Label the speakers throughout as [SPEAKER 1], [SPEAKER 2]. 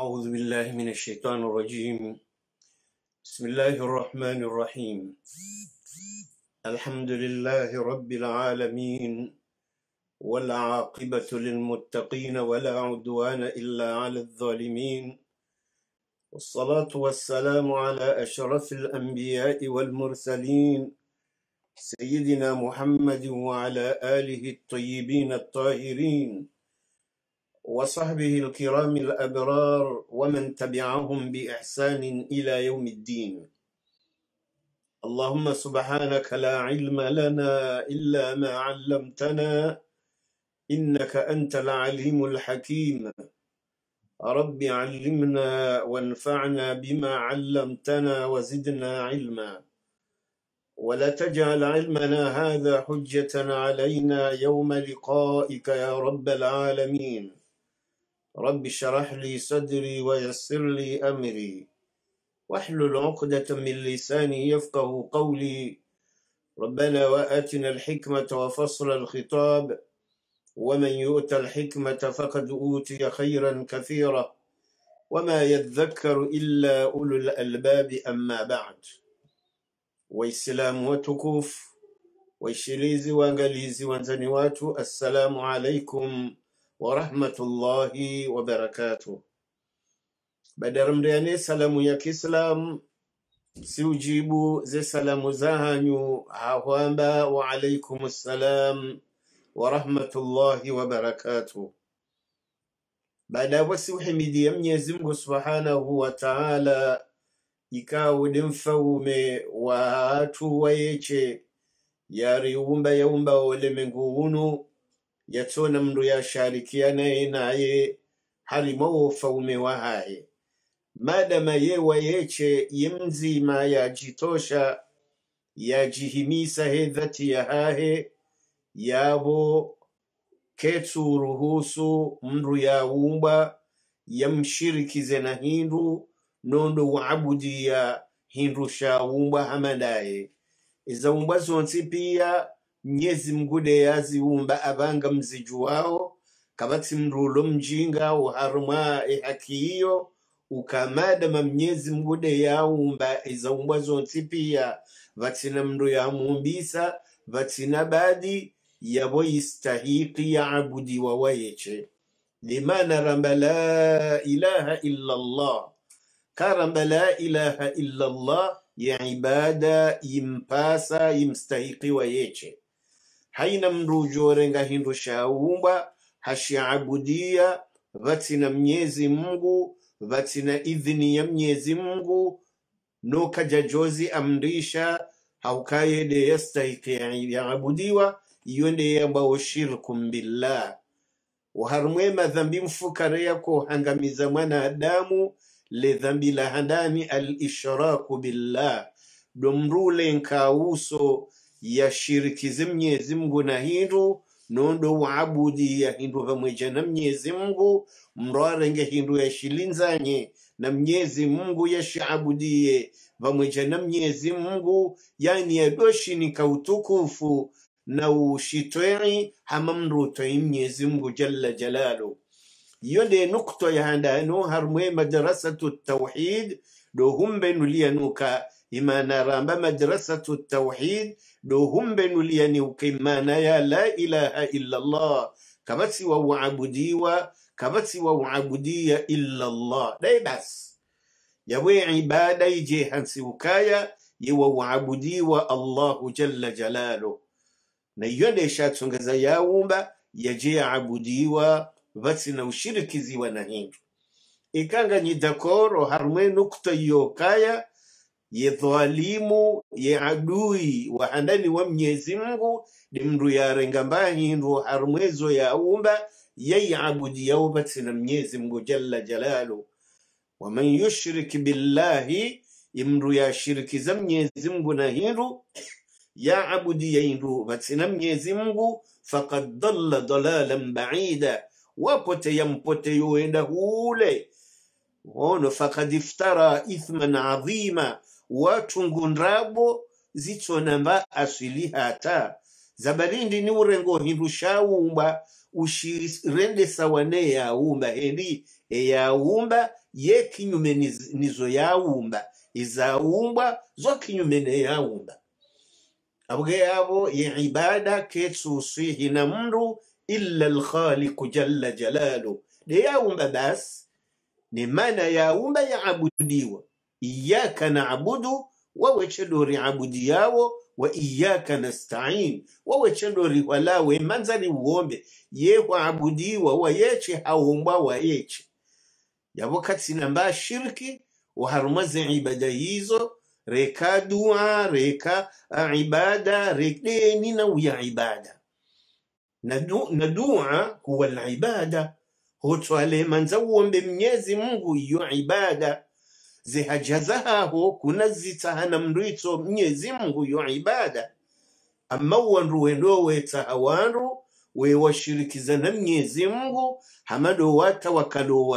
[SPEAKER 1] أعوذ بالله من الشيطان الرجيم بسم الله الرحمن الرحيم الحمد لله رب العالمين والعاقبة للمتقين ولا عدوان إلا على الظالمين والصلاة والسلام على أشرف الأنبياء والمرسلين سيدنا محمد وعلى آله الطيبين الطاهرين وصحبه الكرام الأبرار ومن تبعهم بإحسان إلى يوم الدين اللهم سبحانك لا علم لنا إلا ما علمتنا إنك أنت العليم الحكيم رب علمنا وانفعنا بما علمتنا وزدنا علما ولا تجعل علمنا هذا حجة علينا يوم لقائك يا رب العالمين رب اشرح لي صدري ويسر لي أمري واحلل عقدة من لساني يفقه قولي ربنا وآتنا الحكمة وفصل الخطاب ومن يؤت الحكمة فقد أوتي خيرا كثيرا وما يذكر إلا أولو الألباب أما بعد Waislamu وتكوف waishilizi, وانجليزي wanzani watu, السلام عليكم warahmatullahi wabarakatuh. Badara mndeyane salamu ya Kiislam ujibu ze salamu zahanyu hahwamba wa alaikum salam warahmatullahi wabarakatuh. Baada ya Mwenyezi Mungu subhanahu wa taala, ikawa wa mfaume wa hatu wayeche yariumba yaumba wolemengu unu yatona mndu yasharikiane naye halimowo faume wahaye madama yewa yeche yemzima yajitosha yajihimisa hedhati yahahe ketu ruhusu mndu yaumbwa yamshirikize na hindu nondo ya hindu shaumbwa hamandaye izaumbwa zonsi pia nyezi mngude umba abanga mziju wao kabati mrulo mjinga uharumwa ehakiyo ukamadama mnyezi mngude umba izaumbwa zonsi piya mru ya mumbisa vatina badi ya yistahiki wa wayeche limana ramba la ilaha illa allah karamba la ilaha illa allah ya ibada imstahiki wa yeche haina mrujore ngahindusha umba hashaabudia vatina mnyezi mngu vatina idhini ya mnyezi mngu nokajajozi amrisha haukaye de yastahiki yaabudiwa iyo ndeye ambao shirkum billah waharumwe madhambi mfukare yako hangamiza mwanadamu ledhambi la handani alishraku billah domrule uso yashirikize mnyezi mngu na hindu nondo waabudi ya hindu pamoja na mnyezi mngu mroarenge hindu yashilinzanye na mnyezi mngu yashaabudiye pamweja na mnyezi mngu yani yadoshinika utukufu na ushitwei hama mrutwei mnyezi mngu jalla jalalu iyo nde nukto yahandano harmwe madrasatu tawhid do humbe nuliyanuka imanaramba madrasatu tawhid do humbenuliyaniuke imana ya la ilaha illallah kabati wa uabudiwa kabati wa uabudiya illallah daye basi yawe ibada ije hansiukaya yewa uabudiwa allahu jalla jalalu na iyo ndeshatsongeza yawumba yaje yaabudiwa vatsi na ushirikiziwa na hindu ikanganyidakoro harumwe nukutayiyokaya ye dhalimu ye adui wa andani wa mnyezi mungu ni mndu yarenga mbanyi ndu harumwezo ya umba yeiabudi yaubatsina mnyezi mungu jalla jalalu waman yushrik billahi imndu yashirikiza mnyezi mungu na hindu yaabudi yaindu batsina mnyezi mungu fakad dalla dalalan baida ya mpote yuenda hule ono fakad iftara ithman azima watungu ndrabo zitsona mba aswili hata zabarindi ni urengo hindu shaumba ushirende sawane yaumba hendi eyaumba ye kinyume nizo yaumba izaumbwa e zo kinyume neyaumba abwe yabo ye ibada ketsusihi na mndu illa lkhaliku jalla jalalu deyaumba basi ni maana yaumba yaabudiwa iyyaka na'budu wowe chedori abudi yawo wa iyyaka nasta'in wowe chedori walawe manzari uombe yehwa abudiwa wa yeche wayeche wa yeche yabo katsina mba shirki uharumaze ibada hizo reka dua reka ibada na nauya ibada na dua huwa libada hotwale manza uombe mnyezi mungu iyo ibada zihajazahaho kunazitsahana mndwitso mnyezi mngu yo ibada amma weta wetsaha wandu washirikiza na mnyezi mngu no wata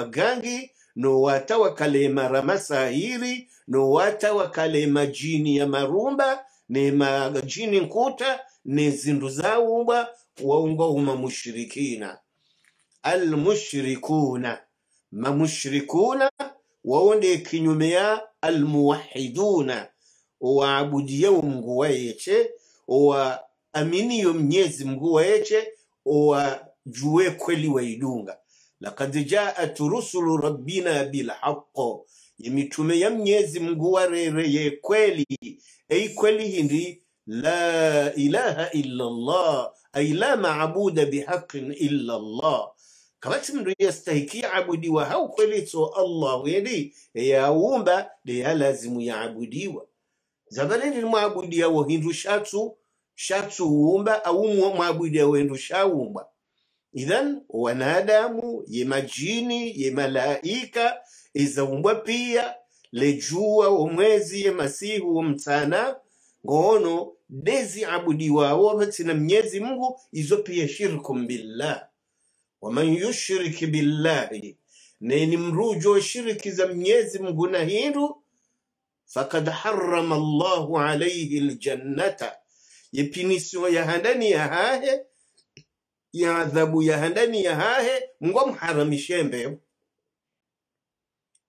[SPEAKER 1] gangi nowata sahiri no nowata wakale majini ya marumba ne majini nkuta ne zindu zaumba waungwa huma mushrikina almushrikuna mamushrikuna wawonde kinyume ya almuwahiduna owaabudiyewo wa amini owaaminiyo mnyezi mngu wa juwe kweli waidunga lakad jaat rusulu rabbina haqq yemitume ya mnyezi mngu warereye kweli ei kweli hindi la ilaha illa llah ay la maabuda bihaqin illa llah kabati mndu yastahiki abudiwa hau kwelitso allahu yedi yaumba deya lazimu yaabudiwa zabaneni mwaabudia wo hindu shatu umba au mwaabudia wendu shaumbwa idhan wanadamu ye majini ye malaika izaumbwa pia lejua womwezi ye masihu womtana ngono dezi abudiwawo vatsina mnyezi mungu izo pia shirkum billah waman yushriki billahi neni mrujo shiriki za mnyezi mungu na hindu fakad harama allahu alaihi ljannata yipinisiwo yahandani handani ya adhabu ya hahe mungu amuharamishe mbewo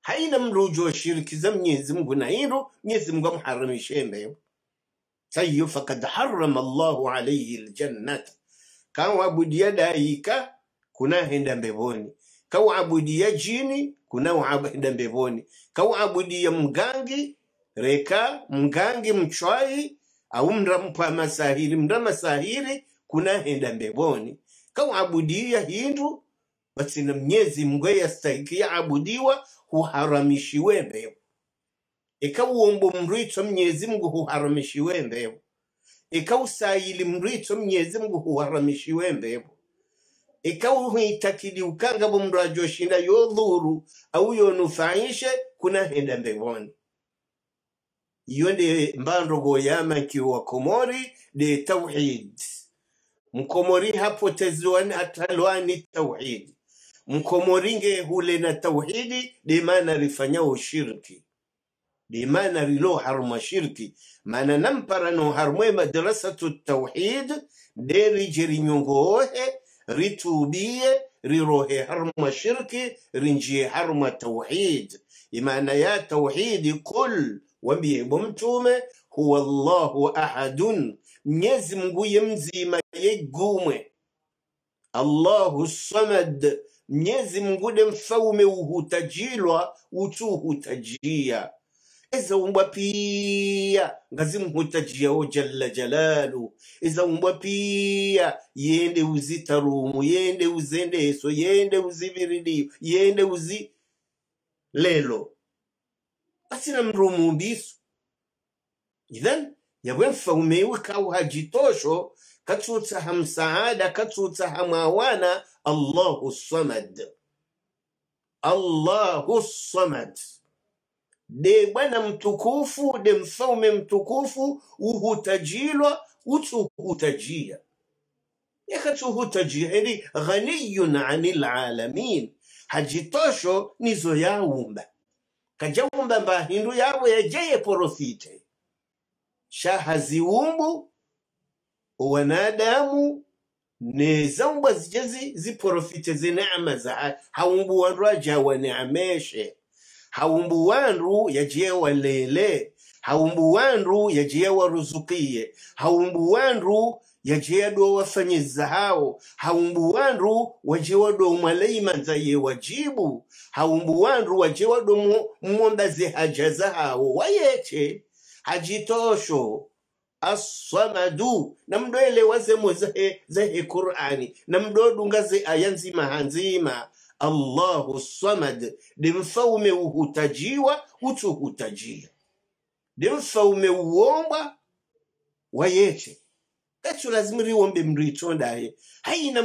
[SPEAKER 1] haina mrujo shiriki za mnyezi mungu na hindu mnyezi mngu amuharamishe mbewo sayo fakad harama llahu alaihi ljannata kawabudiya daika kunaahenda mbevoni kauabudiya jini kunauahenda mbevoni kauabudia mgangi reka mgangi mchwai au mrampa masahiri mra masahiri kunahenda mbevoni kauabudiya hindu na mnyezi mgwe yastahikia abudiwa huharamishiwe mbevo ikauombo e mrwitso mnyezi mngu huharamishiwe mbevo ikausayili e mrwitso mnyezi mgu huharamishiwe mbevo ikawa ukanga ukangabo mndu ajoshinda yodhuru au yonufaishe kunahenda mbegoni iyo nde mbando yama wa komori de tauhid mkomori hapoteziwani hatalwani tauhidi mkomori nge hule na tauhidi de maana rifanyao shirki de mana rilo harma shirki mana namparano harmwe madrasatu التوحيد de جري نيونغوه ritubie rirohe haruma shirki rinjiye haruma tauhid imana ya tauhidi kul wambiyebo mtume huwa llahu ahadun mnyezi mngu ye mzima yegumwe allahu samad mnyezi mngude mfaume uhutajilwa utuhutajia umba pia ngazimhuta jiyawo jalla jalalu ezaumbwa pia yende uzi tarumu yende uzendeso yende uzi viridio yende uzi lelo asina mrumu mbisu idhan yabwe mfaumewe kau hajitosho katsutsa hamsaada katsutsa samad allahu samad allahu samad de bwana mtukufu de mfalme mtukufu uhutajilwa utuhutajia yakatuhutajia eli ghaniyun ani lalamin hajitosho nizo yaumba kajaumba mba hindu yawe yajeye porofite shahaziumbu wanadamu nezaumbwa zijezi ziporofite zinama za haumbu wandu ajawaneameshe haumbu wandu yajiye walele haumbu wandu yajiye waruzukiye haumbu wandu yajiye wafanyiza hao haumbu wandu wajiwa do ye wajibu haumbu wandu wajiwa do haja za hao wayeche hajitosho aswamadu na mdoelewa zemo zahe, zahe qur'ani na mdodunga ze aya nzima hanzima Allahu Samad ni mfalme uhutajiwa, utuhutajia, ni mfalme uombwa wayeche yeche kacho lazima riwombe mritondaye haina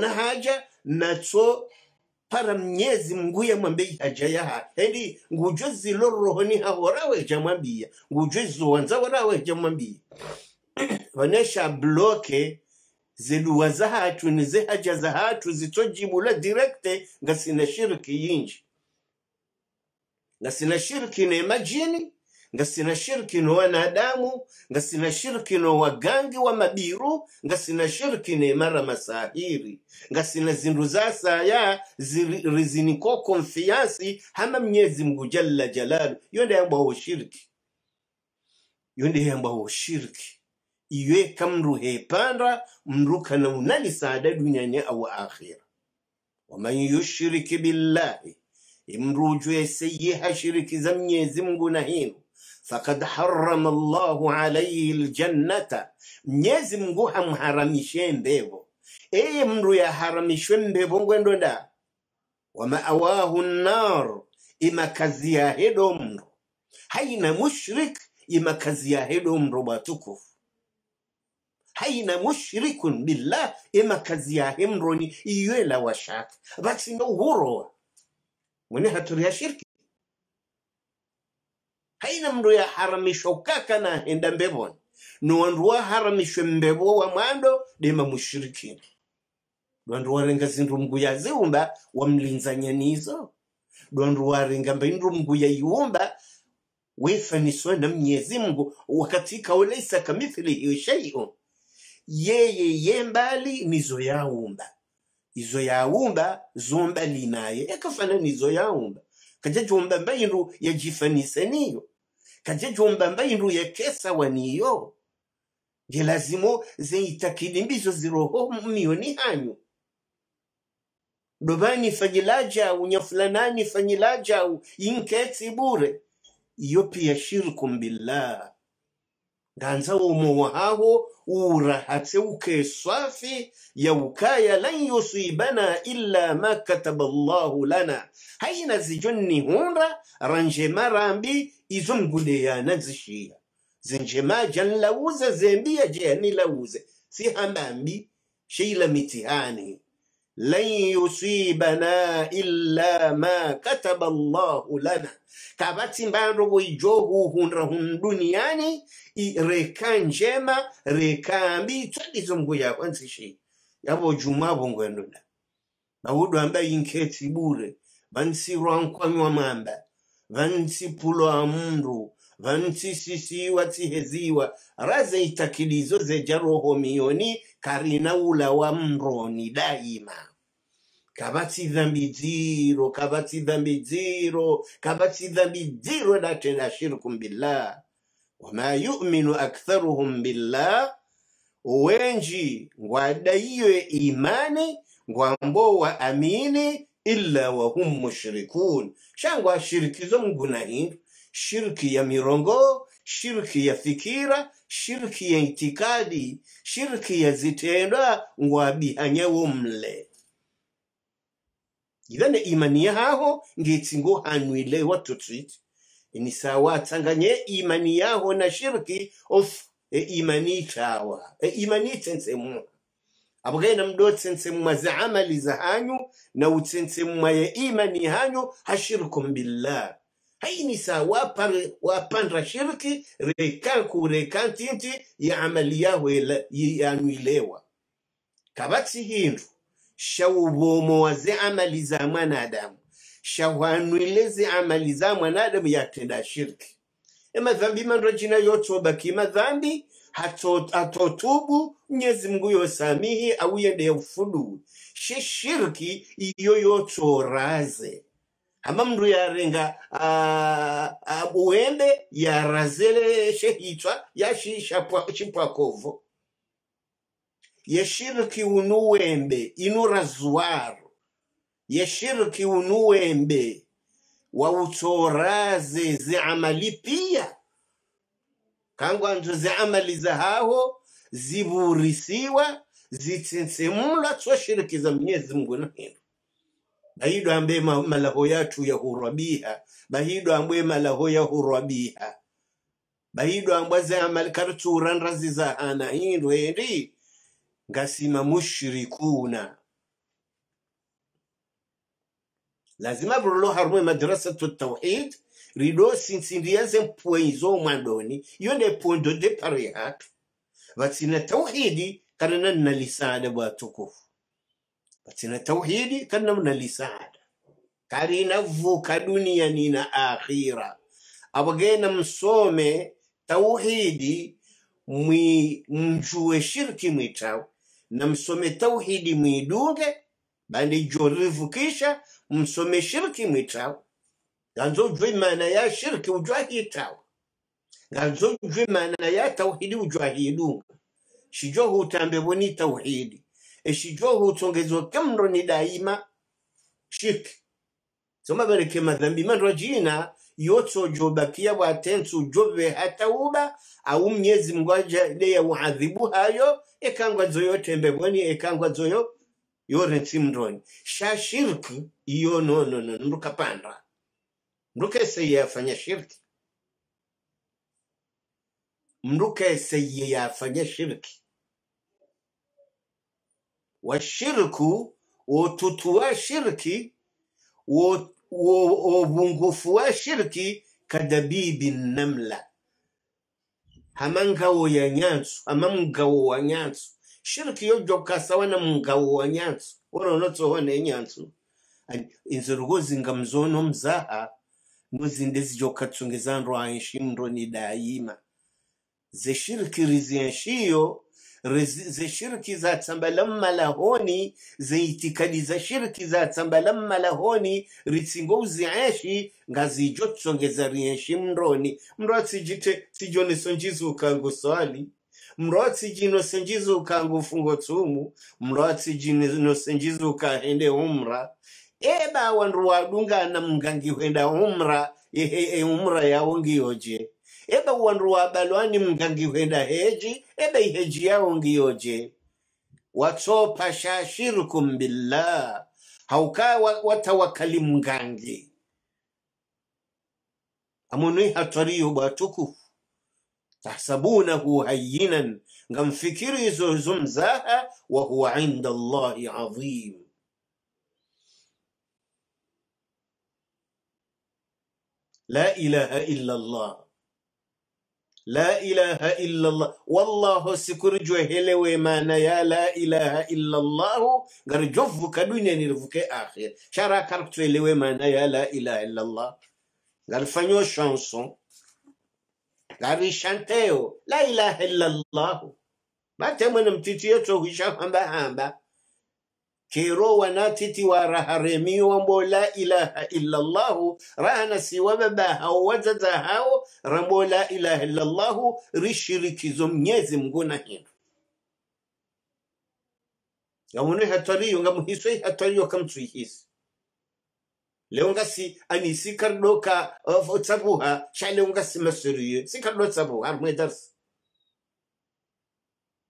[SPEAKER 1] na haja nacho para mnyezi mnguye mwambe haja yaha hendi ngujo zilorohoni hahoraweja mwambia ngujo zowanza horaweja mwambia vanesha bloke ziluwa zahathu nizihaja zahathu zitojibula direkte ngasina shiriki yinji ngasina shiriki ne majini ngasina shiriki no wanadamu ngasina shiriki no wagangi wa mabiru ngasina shiriki ne mara masahiri ngasina zindu saya ziriziniko konfiansi hama mnyezi mgujalla jalla jalalu yonde yamba wo shiriki yonde yamba wo shiriki iwe kamru hepandra mruka na unani saada dunyanye au akhira waman yushriki billahi imruju yeseyiha shiriki za mnyezi mngu na hinu fakad harama llahu alaihi aljannata mnyezi mungu hamharamishe mbevo eye mndu yaharamishwe mbevo ngwendonda ima nnar ya hedo mru haina mushrik ya hedo mru batukufu haina mushrikun billah emakazi yahe mroni iyo elawashaka uhuroa mwene hatoro ya shirki haina mndu yaharamishwa ukaka henda mbevoni nowandu waharamishwe mbevo wa mwando dema mushirikini dwandu warenga zindu mngu yaziumba wamlinzanyanizo dwandu warenga mbindu mngu iumba wefaniswa na mnyezi mngu wakati kaulaisa kamithlihi shaiun yeye ye mbali nizo yaumba izo yaumba zombali naye yakafanana izo yaumba kaja jomba mbaindu yajifanisa niyo kaja jomba mbaindu yakesa waniyo nge lazimo zeitakidi mbizo ziroho mmioni hanyu dobani fanyilajau nyafulanani fanyilajau inketsi bure iyo pia shirkum billah nganza womowa hawo uurahatse ukeswafi yaukaya lan yusibana illa ma kataba llahu lana haina zijo nihunra ranjema rambi izo mguleyana zishiya zinjema janlauze zembiya jeyanilauze hamambi sheila mitihani lan yusibana illa ma kataba llahu lana kabati mbarogo ijogu hunra hun duniani reka njema reka mbi twadizo mngu ya yabo juma bongo endoda amba inketi bure vansirwa nkwanywa mamba vansipulo mndu vansisisiwa tsiheziwa itakilizo zeja roho mioni karina ula wa mroni daima kava tsidhambi dziro kava tsidhambi dziro kava tsidhambi dziro date la shirkum billah wama yuminu aktharuhum billah wenji ngwadaiwe imani ngwambo wa amini illa wahum mushrikun shangwa shirikizo mguna hindu shirki ya mirongo, shirki ya fikira, shirki ya itikadi, shirki ya zitendwa ngwabihanyawo mle idhane imani yaho ngitsingo hanwile watotwiti ni sawa atsanganye imani yaho na shirki of e imani chawa e imani tsensemwa abugena mdo tsensemwa za amali za hanyu na mu ya imani hanyu hashirkum billah ainisa wapandra shirki rekalku rekantinti ya amali yaho yanuilewa kabatsi hindu shaubomo waze amali za mwanadamu shawanwileze amali za mwanadamu yatenda shirki emadhambi manrojina yotsoba kimadhambi hatotubu mnyezi mungu yosamihi au yende she shirki iyo yotsoraze mndu yarenga uh, uh, uende yarazele shehitswa yashishipwakovo yeshiriki unu wembe inu razuwaro yeshiriki unuwembe wembe wautsoraze ziamali pia kangu anzo za haho ziburisiwa zitsitsimulwa tsoshirikiza mnyezi mngwino hino bahido ambe malaho yatu ya hurabiha bahido ambe malaho yahurwa biha bahido ambwa zamal kartsuran ana hindu hendi ngasima mushrikuna lazima brulo harumwe madrasatu tawhid rido sinsindiaze zemphuwenzo mwandoni iyo nde phondo de phare yathu vatsina tawhidi kana nanna lisada bwatukufu batsina tauhidi kannamna lisada karina vuka duniani na akhira abagena msome tauhidi mwi mjue shirki mwitawe na msome tauhidi mwidunge bande jorivukisha msome shirki mwitawe nganzo ujwe maana ya shirki ujwa hitawe nganzo ujwe maana ya tauhidi ujwa hidunga shijo hutambe boni tauhidi ekijwa hutsongezwa kamro ni daima shirk somabareke madhambi marwa jina yotso jobakia bwatensu jove hatauba au mnyezi mgwaja leya uadhibu hayo ekangwa zoyo tembebweni ekangwa zoyo yore nsimroni sha shirki iyo nono no ndukese yafanya shirki mndu kese yafanya shirki washirku wotutuwa shirki wa shirki kadabibi namla hamangawo ya nyansu hama mgawo wa nyansu shirki yo joka mgawo wa nyansu woronotsohona enyansu inzirugo zingamzono mzaha nozinde zijoka tsunge ni daima zeshirikirizi shirki za tsambalamma lahoni zeitikadi za shirki za tsambalamma lahoni ritsingo uziashi ngazijo tsongeza rieshi mroni mro atsijite tijoneso njizukangu swali mro sonjizu njizukangu fungo tsumu mro sonjizu kahende umra eba wandu wadungana mngangi wenda umra ehe e umra yawo ngiyoje eba wandu wa balwani mngangiwenda heji eba iheji yao ngiyoje watsopa shashirkum billah hauka watawakali mgangi amunui hatariyo bwatukufu tahsabunahu hayinan ngamfikiri izozo mzaha wahuwa inda allahi adhim la ilaha illa allah لا إله إلا الله والله سكرجو هلوي مانا يا لا إله إلا الله غرجوف كدنيا نرفك آخر شارا كاركتو هلوي مانا يا لا إله إلا الله غرفانيو شانسون غاري شانتيو لا إله إلا الله ما تمنم تتيتو هشام هamba هamba kero wanatiti waraharemiwambo la ilaha illallahu rahana wazaza hao rambo la ilaha illallahu rishirikizo mnyezi mguna na hino ngamuno hatariyo ngamuhiso hatariyo kamtsuihisi leo ngasi ani sikardo ka uh, tsabuha shaleo ngasi masiriyo sikardo tsabuha armwedarsi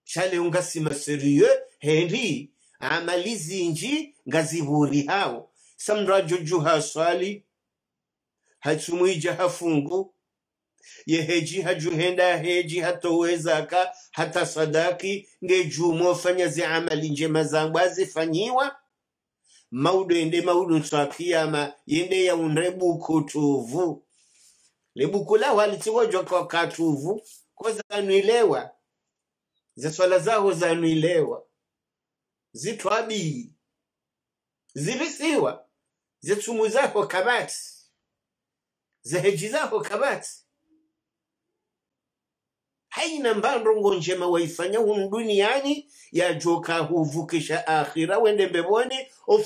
[SPEAKER 1] shaleo ngasi masiriyo henry amali zinji ngazihuri hao juju haswali hatsumuija hafungu yeheji hajuhenda heji hatowezaka hata sadaki ngejumo fanya zi amali njema zangu azifanyiwa maudo ende maudu nswakiyama yende yaunre buku tuvu lebuku lao halitiwojwa kwa katuvu ko zanuilewa zaswala zaho zanwilewa zitwabiyi zibisiwa zitsumuzaho kabati zehejizaho kabati haina mbando ngonjema waifanya hunu duniani yajoka huvukisha akhira wende mbebone of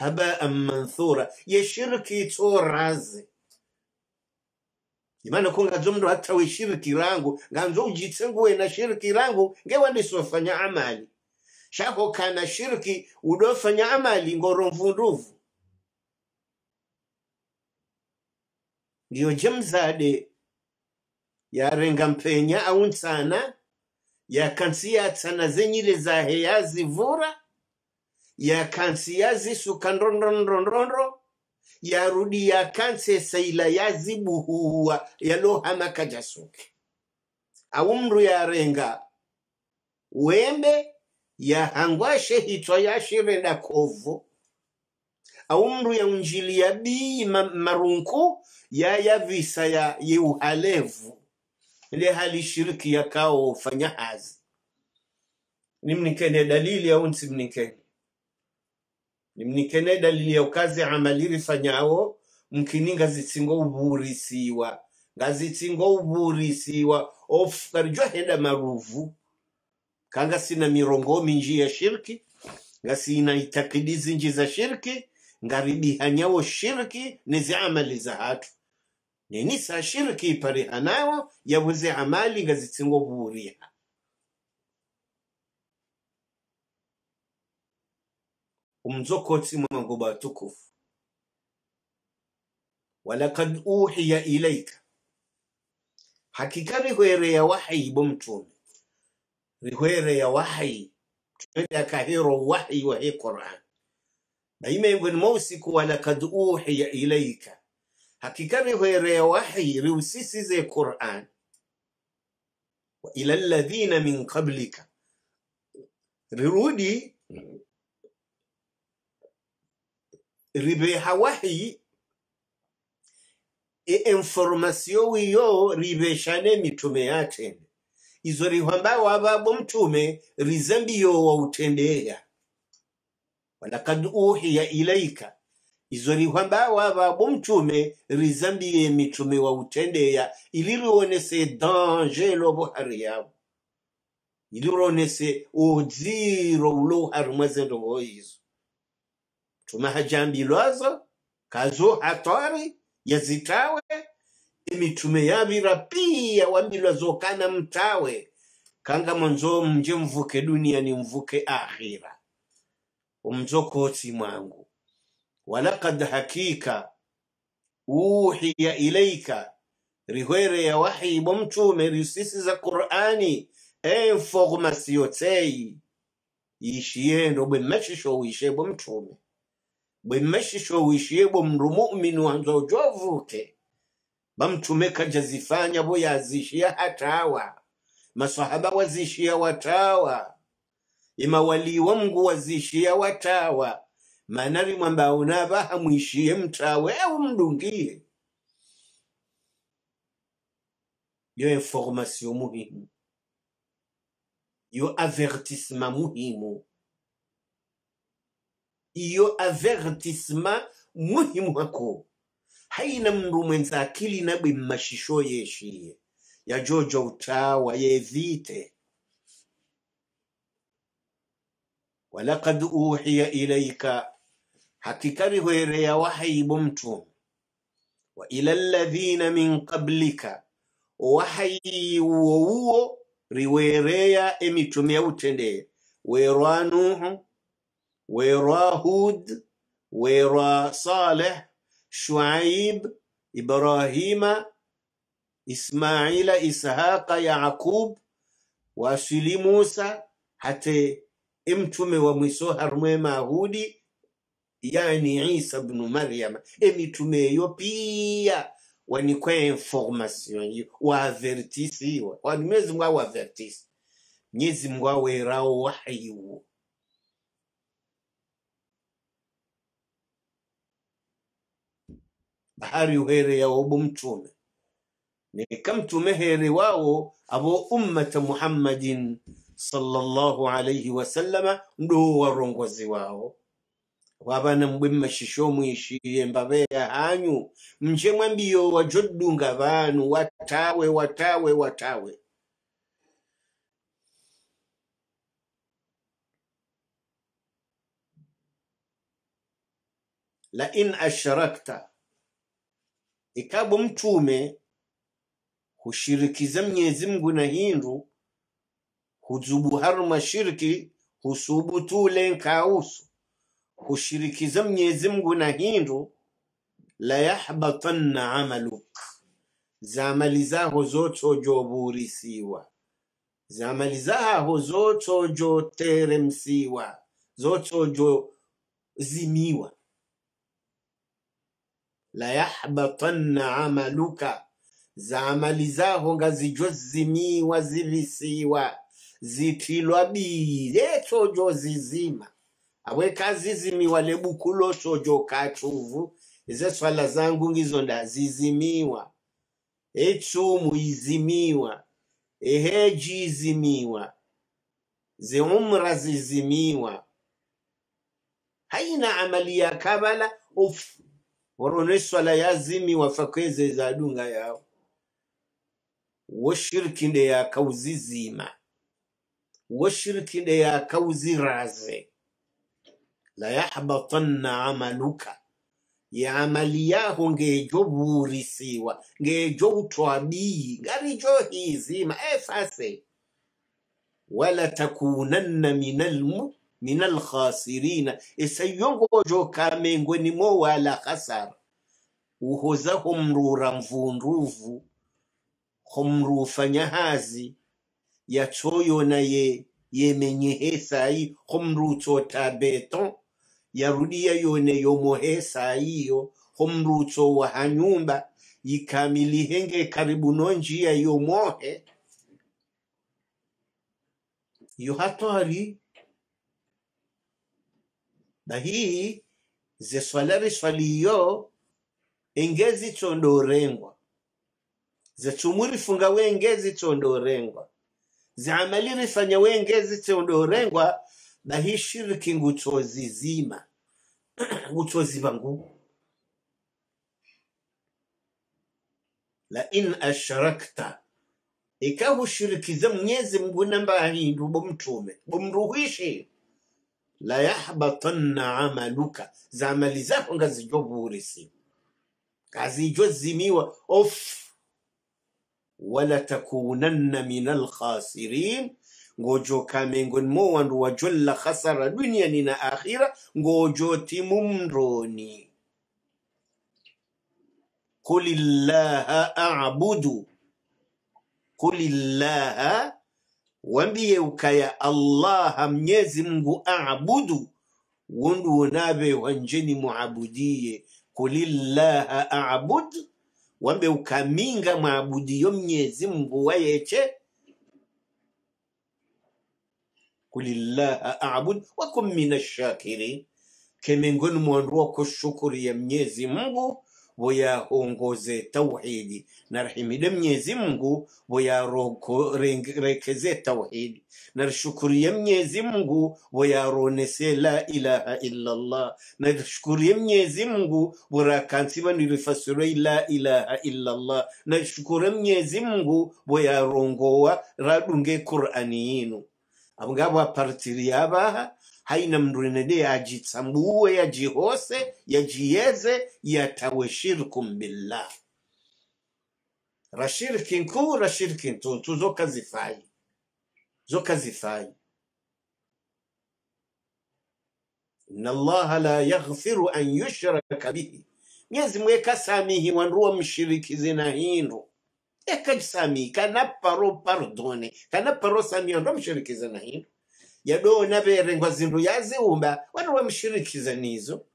[SPEAKER 1] habaan manthura yeshiriki itoraze imana ko nganzo mndu hatawe shiriki rangu nganzo ujitse na shiriki rangu ngewandisofanya amani kana shirki udofanya amali ngoro mvunduvu ndiyo jemzade yarenga mpenya au ntsana yakansiya tsana zenyile zahe yazivura yakansi yazisuka ndondondondondro yarudi yakanse saila yazibuhuwa yalohamaka jasuke au mndu yarenga wembe yahangwashe hitwa yashirenda kovo aumru ya unjili ya bii marunku yavisa ya yeuhalevu ile hali shiriki yakao fanya hazi nimnikene dalili au nsimnikene nimnikene dalili ya ukazi amaliri fanyao mkini ngazitsingo uburisiwa ngazitsingo uburisiwa ofukarijwa henda maruvu kanga sina mirongo minji ya shirki ngasina itakidi zinji za shirki ngaridihanyawo shirki nizi amali za hatu nini sa shirki iparihanawo yabuze amali ngazitsingo umzo umzokotsi mwangu batukufu walakad uhiya ilaika ya wahi ibo mtume rihwere ya wahi twende akahero wahi wa hii Qur'an na miongoni kuwa la walakad uhiya ilaika hakika rihwere ya wahi riusisize Qur'an wa ila alladhina min qablika rirudi ribe wahi e information wiyo shane mitume yake izo rihwamba wava bo mtume rizambiyo wautendea walakad uhiya ilaika izo rihwamba wava bo mtume rizambiye mitume wautendeya ililionese danje lobohari yavo ilironese udziro ulouhari mwazendongo izo mtume hajambilwazo kazo tori yazitawe emitume yavira pia wambilwa zokana mtawe kanga mwanzo mje mvuke dunia ni mvuke akhira koti mwangu walakad hakika uhiya ilaika rihwere ya wahi mtume risisi za qur'ani enformasiyo tseyi yishiyendo bwe wishe bomtume bwemmashisho mrumu bomndu mu'mini wanza ujovuke bamchumeka jazifanya bo yazishia hatawa masahaba wazishia watawa imawali wa mngu wazishia watawa mwamba unaba hamwishie mtawe au mdungie yo informasio muhimu yo avertisma muhimu iyo avertisma muhimu hako haina mndu mwenza akili nabwi mmashisho yeshiye jojo utawa yevite walakad uhiya ilaika hakikari hwereya wahayibo mtu wa ila alladhina min qablika wahayi uwouwo riwereya emitume utende werwa nuhu werwa hud werwa saleh Shuaib, Ibrahima, Ismaila, Ishaqa, Yaqub wasili Musa hate emtume wa mwiso harumwe mahudi yani Isa bnu Maryama emitume eyo pia wanikwe information yo waavertisiwa wani Mwenyezi Mungu awavertisi Mwenyezi Mungu awerawo wahayiwo bahari uhere yawo bumtume nikamtume here wawo abo ummata muhammadin sallallahu alayhi wasallama ndo warongozi wawo wabana mbwe mmashisho mwishiye ya hanyu mje mwambio wajodunga vanu watawe watawe watawe lain ashrakta ikabu mtume hushirikiza Mwenyezi Mungu na hindu haru mashiriki husubutule nkausu hushirikiza Mwenyezi Mungu na hindu la yahbatanna amaluk zamali zaho zotojoburisiwa zamali zaho zotojoteremsiwa zotojozimiwa layahbatanna amaluka za amali zaho nga zijo zimiwa zivisiwa zitilwa bile cojo zizima awe kazi zimiwa lebukulo cojo kachuvu ize swala zangu ngizo ndazizimiwa etsumu izimiwa eheji izimiwa ziumra zizimiwa haina amali ya kabala ufu la yazimi wafakweze zadunga yawo woshirikinde yakauzizima woshirikinde yakauziraze layahbatanna amaluka ya amali yaho ngejo burisiwa ngejo utwabii ngarijo hizima efase eh, wala takunanna minalmu min alkhasirina esaiyo ngojokamengwe nimo wala khasar uhoza homrura mvunduvu homrufanya hazi na ye yemenyehesai homrutota beton yarudia yone yomohesaiyo homrutso wa hanyumba yikamilihenge karibu no njia yomohe yo na hii zeswalare swaliyo engezi chondorengwa zechumuri funga engezi chondorengwa ziamaliri we wengezi chondorengwa na hii shiriki nguchozizima nguchoziva nguvu lain ashrakta ikahushirikize mnyezi mngu namba ahindu bomtume bomruhishi لا يحبطن عملك زعما اللي زاف غازيجو بوريسي غازيجو الزيميو اوف ولا تكونن من الخاسرين غوجو كامين غون مو وان وجل خسر دنيا نينا اخيرا غوجو تيمومروني قل الله اعبد قل الله أعبدو. wambiye ukaya allaha mnyezi mngu abudu wundu wonabe wanjeni muabudiye kulillaha abud wambe ukaminga mwabudiyo mnyezi mungu wayeche kulillaha abud wakum minashakirin kemengoni mwandu wako shukuri ya mnyezi mngu voyaongoze tauhidi narhimide mnyezi mungu voyarekeze tauhidi narshukurie mnyezi mungu ronese la ilaha illallah narshukurie mnyezi mungu vorakansi vanirifasiroi la ilaha illallah narshukure mnyezi mungu voyarongowa radunge qurani yinu abo partiri yabaha haina mrenede yajitsambuwe yajihose yajiyeze yatawe shirkum billah rashiriki nku rashiriki ntutu zoka zifayi zoka zifayi inna allaha la yaghfiru an yushraka bihi nyezi mweka samihi wanruwa mshiriki na hindu eka jisamihi kanaparo pardone kanaparo samihi wanruwa mshiriki na hindu yadoona verengwa zinthu yaziumba wati wamshirikizanizo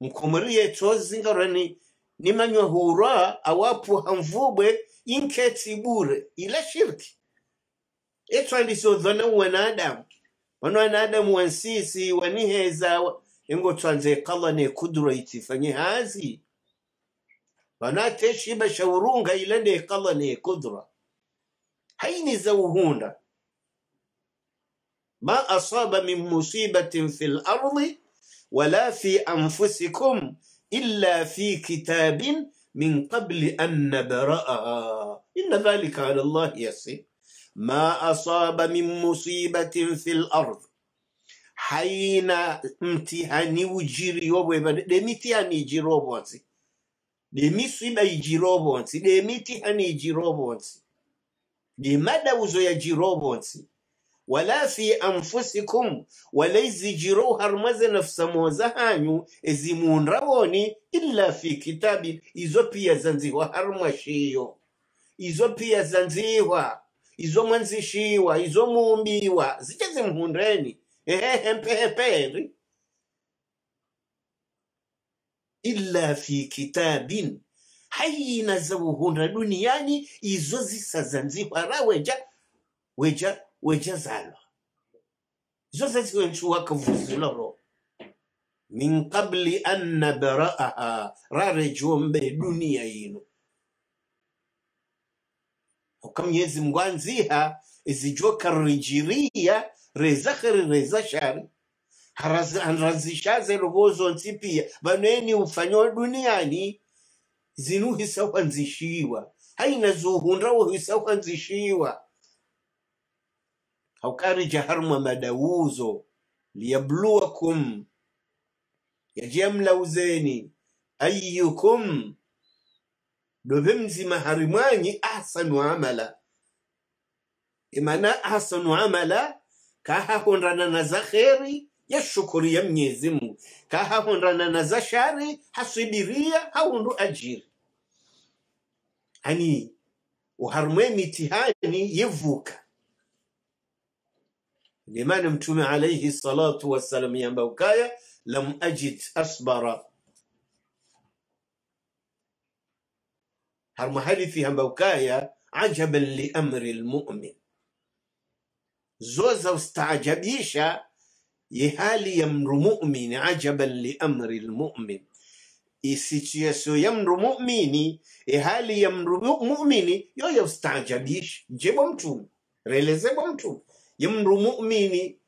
[SPEAKER 1] mkhumuri yetso zingarani nimanywa awapu hamvubwe inketsi bure ila shirki etswandisozona uwanadamu pano wa wansisi waniheza ingotswanze kala ne kudura itifanye hazi vanateshiba shaurunga ila ne kala ne kudura حين زوهون ما أصاب من مصيبة في الأرض ولا في أنفسكم إلا في كتاب من قبل أن نبرأها إن ذلك على الله يسير ما أصاب من مصيبة في الأرض حين امتحاني وجيري لمتحاني جيروبوانسي لمصيبة جيروبوانسي لمتحاني جيروبوانسي bimadawuzo ya jirobonsi wala fi anfusikum walaizi jiro nafsa moza hanyu ezimundrawoni illa fi kitabi izo pia zanzihwa harumwashiyo izo pia zanzihwa izo mwanzishiwa izo mumbiwa zije zimhundreni ehehe mpeheperi illa fi kitabin haina zabuhundura duniani izo zisaza ra weja weja weja zalwa izo zaziwenchuwa kavuziloro min qabli an nabra'aha rare jombe dunia ino ukamyezi mgwanziha izijokarrijiria rezakhiri rezashari harazishaze lubozo pia vanweni ufanyo duniani zinu hisawa haina zuhunrawo hisa nzishiwa haukari harma madawuzo liyabluwakum mlauzeni ayukum dove mzima harimwanyi ahsanu amala imana ahsanu amala kahahondrana na za kheri ya shukuri ya mnyezi mungu na za shari hasubiria haundu ajiri hani harimu mitihani yivuka ndio mtume alaihi salatu wa wassalam yamba ukaya lam ajit asbara harmuhalithi yamba ukaya ajaban liamri lmumin zoza ustaajabisha yihali ya mru mumin ajaban liamri lmumin e ya mndu mu'mini e hali mndu mu'mini yoyo stajabish jebo mtu releze mtu ya mndu mu'mini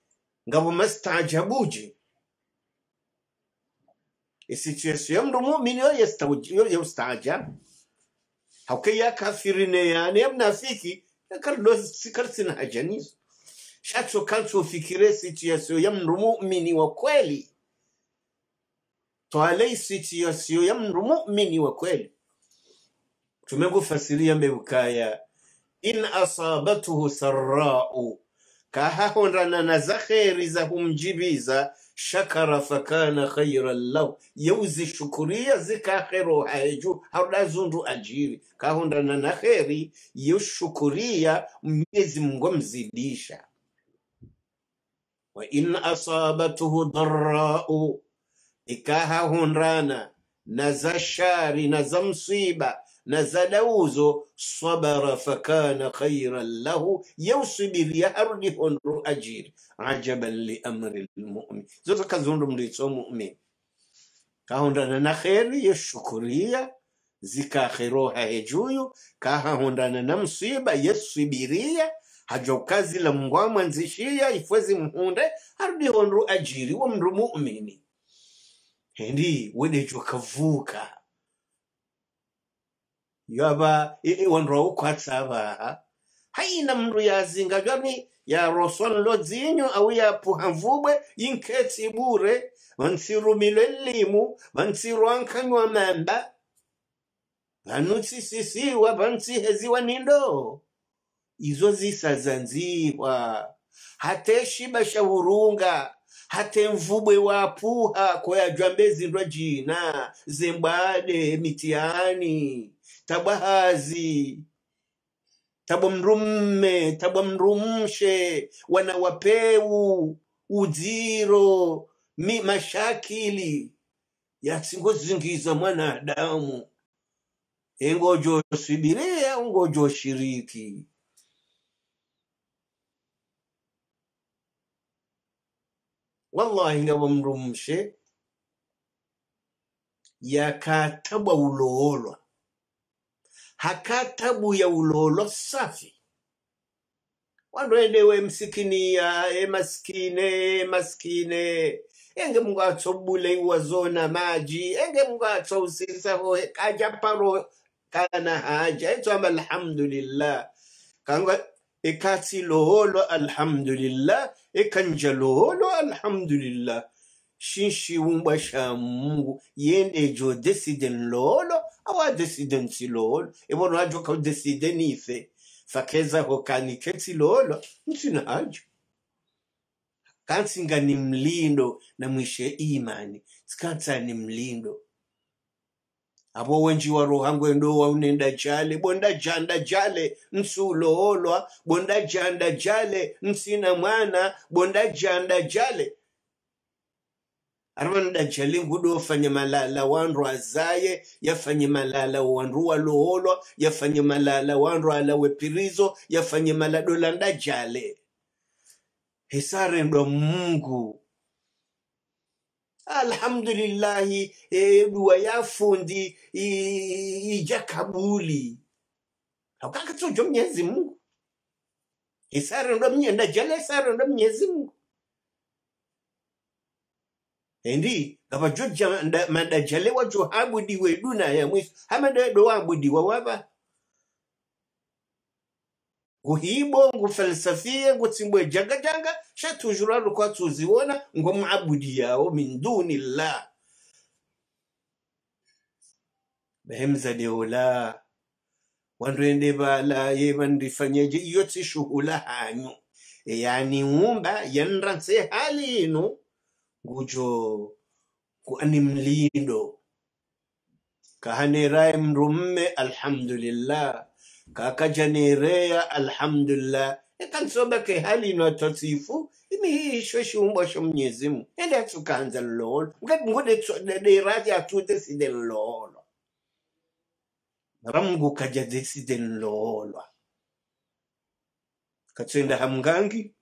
[SPEAKER 1] ngabo mastajabuje e ya yamndu mu'mini yoyo yoyo staja hauke ya kafiri ne ya ne mnafiki kardo sikarsina hajani shacho kanso fikire ya yamndu mu'mini wa kweli ya mndu mu'mini wa kweli tumekufasiria mbeukaya in asabatuhu sarrau kahahondana na za kheri za humjibiza shakara fakana khairan lahu yeuzishukuria zikakhero haeju zundu ajiri kahondana na kheri yeshukuria mnyezi mungu mzidisha wa in asabatuhu darrau ikahahonrana na za shari na za msiba na za dauzo sabara fakana khairan lahu yausubiria harudi honru ajiri ajaban liamri lmumin zozo kazundu mlitso mumin kahondana na kheri yeshukuria zikakheroha hejuyu kahahondana na msiba yesubiria kazi la mngwa mwanzishia ifwezi mhunde arudi honru ajiri wa mru mumini hendi wedejo kavuka yava wandrwa ukwatsa vaha haina mndu yazinga vyani yaroswanlo dzinyu auya puhavubwe yinketsi bure vantsirumilwe limu vantsirwankanywa mamba vanutsisisiwa vantsiheziwa nindo izo zisazanziwa hateshiba shavurunga hate mvubwe wapuha koyajwa mbezindwa jina zembwade mitiani tabwahazi hazi tabwa mrumme tabwa mrumshe wana wapeu udziro mi mashakili yasingozingiza mwanadamu engojosubiria ungojoshiriki wallahi nga wamri omushe yakatabwa uloolwa hakatabu ya uloolwa safi wandoendewe emsikiniya emaskine emaskine enge mngatso buleiwa zona maji enge mngatso usisaho kaja paro kana haja etswamba alhamdulillah kanga ikatsi e loholwa alhamdulillah e kanjalolo alhamdulillah shinshi wumba sha mungu yende jo desiden lolo awa desiden si lolo e bono ajo ka desiden ife fakeza kani keti lolo msina ajo kansinga ni mlindo na mwishe imani sikansa ni mlindo apo wenjiwa rohangwendo waunenda jale bonda janda jale msuloolwa bonda janda jale msina mwana bonda janda jale arvanada jale ngudo wafanya malala wandu azaye yafanye malala wandu waloolwa yafanye malala wandu alawepirizo yafanye maladola landa jale hisarendwa mungu alhamdulillahi e, ya fundi ija kabuli akaka mnyezi mungu isare ndo mnye isare ndo mnyezi mungu endi ngavajoja mandajale wajo habudiwe duna ya mwiso hamadaedo wabudiwa wava guhibo ngu falsafiye ngu tsimbwe jagajanga sha kwa tuzibona ngo maabudi yawo minduni la llah bahemzane ola bala yeba vandifanyeje iyo tishuhula hanyu e, yani umba yanranse hali inu ngujo kuani mlindo kahaneraye mrumme alhamdulillah kaka janirea alhamdulillah ikansoba ke hali inotosifu imihishwe shumbo sho mnyezimu ende atsukanza lolo ngudederati atute siden lolo ramgu kajade siden lolwa katsenda hamngangi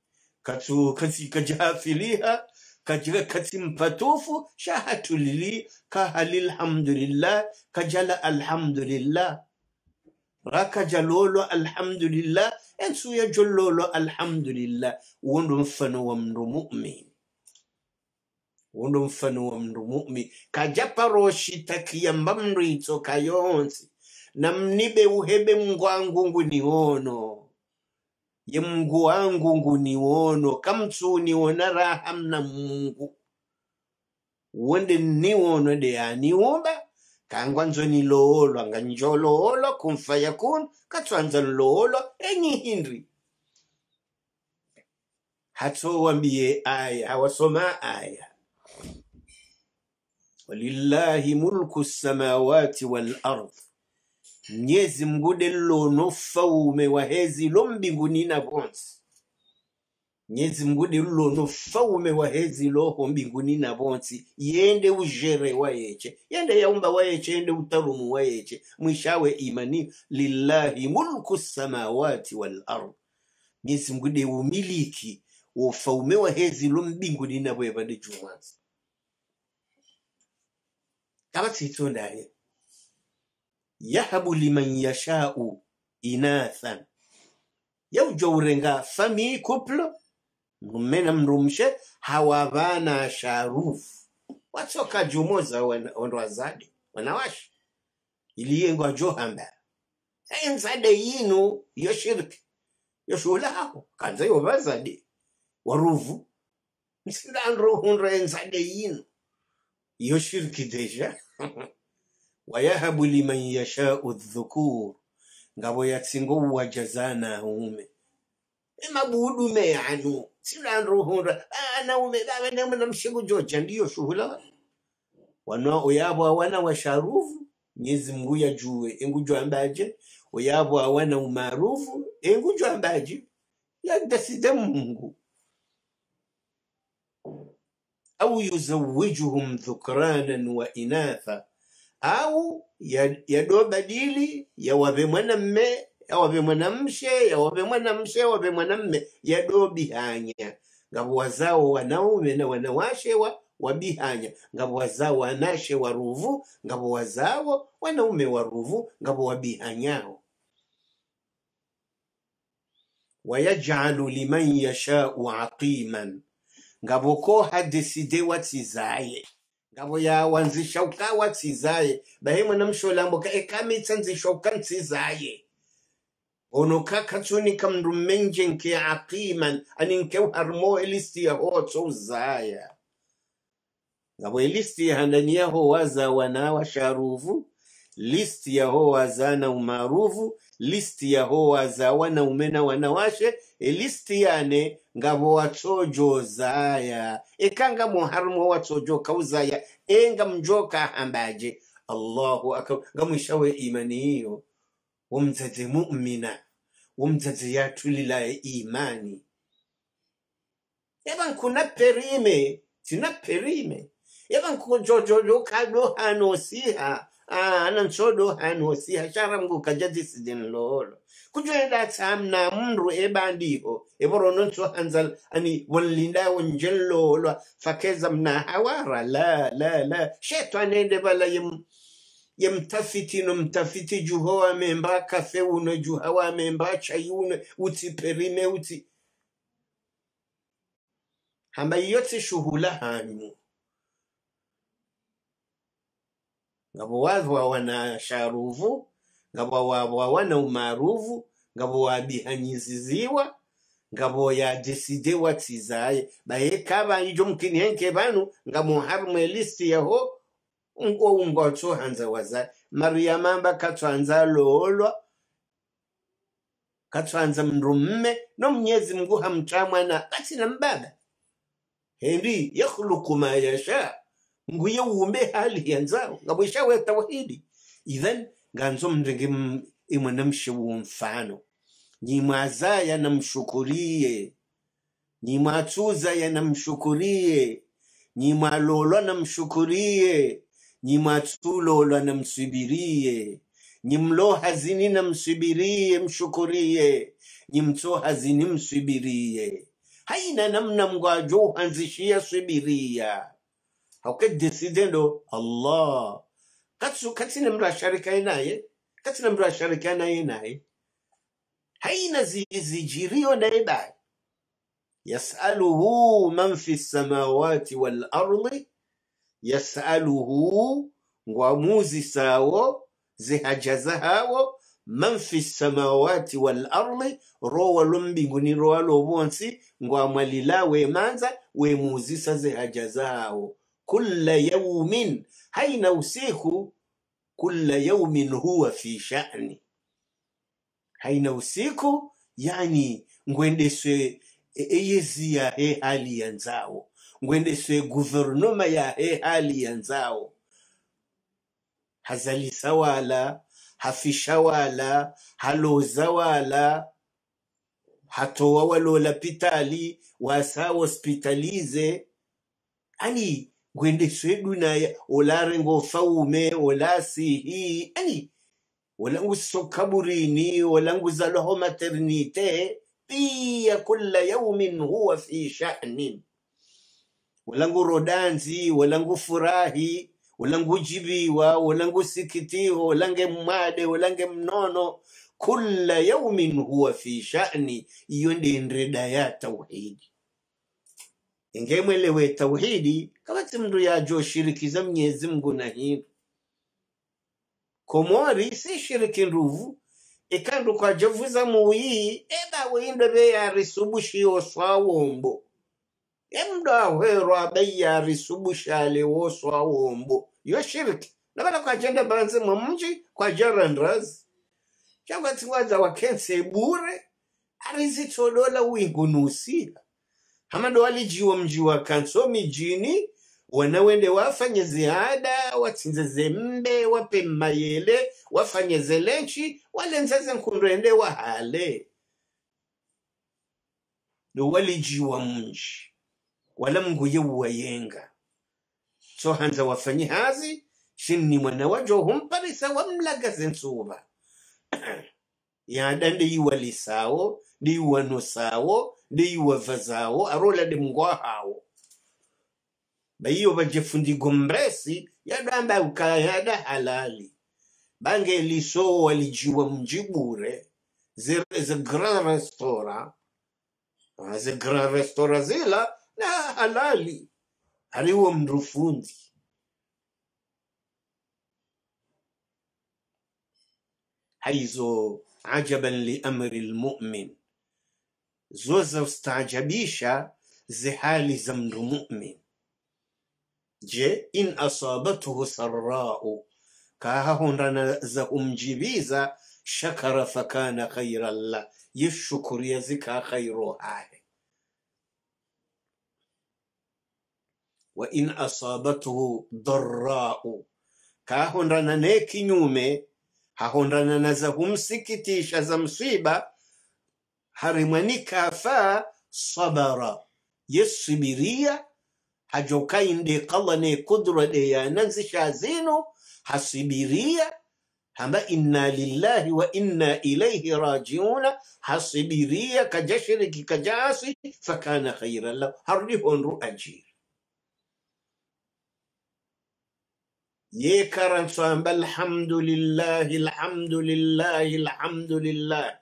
[SPEAKER 1] katsu katsi kajafiliha kajika katsi mpatufu shahatulili kahalilhamdulillah kajala alhamdulillah raka jalolo alhamdulillah ensuya jololo jollolo alhamdulillah mfano wa mndu mumin mfano wa mndu mumin ka japaroshi takiya mbamrito ka yonsi mnibe uhebe ni wono ye mngu wangu nguniwono kamtsuniwona raha mna mungu wonde niwono de aniwoba gangwanzoni loholwa nganjo loholwa kumfa yakuno katswanzani loholwa enye hindri hatowambie aya hawasoma aya walillahi mulku samawati walard nyezi mgude lono faume wahezi hezi lo mbinguni na nyezi mgudi lulono faume wa hezi loho mbinguni na bonsi yende ujere wa yeche yende yaumba wa yeche yende utarumu wa yeche mwishawe imani lillahi mulku samawati wal ard nyezi mgudi umiliki wa wa hezi lo mbinguni na bweba jumanzi kaba tsitso ndaye yahabu liman yashau inathan yaujo urenga famille couple mena mrumshe hawavana sharufu watsoka jumoza ondo azade wanawashi iliyengwa johamba enzade yinu yoshirki yoshuhula hako kanza yovazade waruvu hundra enzade yinu yoshirki deja wayahabu liman yashau dhukur ngabo yatsingo uwajazana ume mabudu meanu silanruhunda anaume ah, vavenemena ah, mshingo joja ndiyo shuhula wanwa uyavo awana washarufu nyezi mngu yajuwe engujwambaje uyavo awana umaarufu engujwambaje yadaside mungu au yuzawijuhum dhukranan wa inatha au yadobadili yawave mwana mme awave mwanamshe awave mwanamshe awave mwanamme yadobihanya bihanya wanaume na wanawashewa wabihanya ngavo wazawo wanashe wa ruvu ngavo wazawo wanaume wa ruvu ngavo wabihanyawo wayajalu liman yashau aqiman ngavo ko hadeside watsizaye ngabo yawanzishauka uka watsizaye bahe mwanamsholambo ka ekamitsanzisha uka ntsizaye onoka katsuni kam rumenje nke akiman ani ke harmo elisti ya ho tso zaya ngabo elisti ya handani ya ho waza wana wa sharuvu listi ya ho waza na umaruvu listi ya ho waza wana umena wanawashe elisti yane ngabo watsojo eka ekanga muharmo watsojo kauzaya enga mjoka hambaje allahu akbar ngamwishawe imani hiyo womzazi mu'mina womzazi yathulilayo imani yaban kunapherime zinapherime yaban jojojokadohanosiha anansodohanosiha sharamgukajadzisidinloolo kujoedatsam na mndu ebandiho evorononsohanzal ani wanlindawo njelloolwa fakeza mna hawara la la la shetwanende valayim ye mtafiti no mtafiti juho wamemba kafe uno juha wa chai uno uti perime uti hamba yote shughula hanyu ngabo wavwa wana sharuvu ngabo wavwa wana umaruvu ngabo wabihanyiziziwa ngabo ya deside watizaye baye ijo mkini henke banu ngamuharumwe listi yaho ungo ungo cho hanza waza mariyama mba katwanza lolwa katwanza mndu mme no mnyezi mngu kati na mbaba hendi yakhluqu ma yasha mngu yewumbe hali yanzao ngabwishawe tawhidi idhan nganzo mndingi imwe namshiwu mfano nimwaza yanamshukulie nimwatsuza ni nimwalolwa namshukulie nyimatsulo lwanamsubirie nyimlo hazini namsubirie mshukurie nyimtso hazini msubirie haina namna mgwajo uhanzishia subiria haukeddesidendo allah katsu katsine mndu asharikane naye katsine mndu asharikane naye naye haina zijirio naye baye yasaluhu man fi lsamawati walardi yasaluhu ngwamuzi sawo zihaja zahawo man fi samawati wal ardi rowa lo mbinguni rowa lo bonsi ngwamwalila wemanza wemuzisa zihaja zawo kulla yaumin haina usiku kulla yaumin huwa fi sha'ni haina usiku yani ngwendeswe e-, eyeziya he hali ya nzawo ngwende se guvernoma ya he hali ya nzao hazalisa wala hafisha wala haloza wala hatowa walola pitali wasa hospitalize ani ngwendeswedu naye olarengo faume olasihi ani walanguso kaburini walanguzalwaho maternite pia kulla yaumin huwa fi shanin walangu jibiwa walangujibiwa sikitiho walange mmade walange mnono kulla yaumin huwa fi shani iyo ndinreda ya tauhidi ingemwelewe tauhidi kavati mndu yajoshirikiza mnyezi mngu na hindu komori si shiriki nduvu ikandu kwajavuza muyi eba swa wombo emdahwero abeiyari subushale woswa wombo yo shiriki nabana kwajenda balanze mwamunji kwajera ndrazi wa wakense bure arizitodola uigunusira hamado alijiwa mji wa kanso mijini wanawende wafanye ziada watsinzeze zembe wape mayele wafanye zelenchi walenzeze nkhundwende wahale jiwa mji wala mnguye uwayenga hanza wafanyi hazi shinni mwana wajo humparisa wamlagaze nsuba yada ndiyiwa lisawo ndiyiwa nosawo ndiyiwa hawo arolade mngwahawo bayiyo bajefundigo ya damba ukayada halali bange liso walijiwa mjibure ze, ze grand restaurant ze grand restaurant zila na halali aliwo mrufunzi haizo حيث عجبا lmumin zoza ustaajabisha استعجبيشا زحال زمر mumin je in asabatuhu sarra'u kaha hondana za humjibiza shakara fakana khairan la yeshukuru yazika khairu hahe وإن أصابته ضراء كاهون نيكي نومي هاهون رنانازا هم سكتي شازم صيبة هرماني كافا صبرا يسبيريا هجو كاين دي قلني قدرة دي ننزي شازينو ها هسبيريا هما إنا لله وإنا إليه راجعون هسبيريا كجشرك كجاسي فكان خيرا له هارلي هون هرنهون رؤجير ye karan so an bal hamdulillahi alhamdulillahi alhamdulillah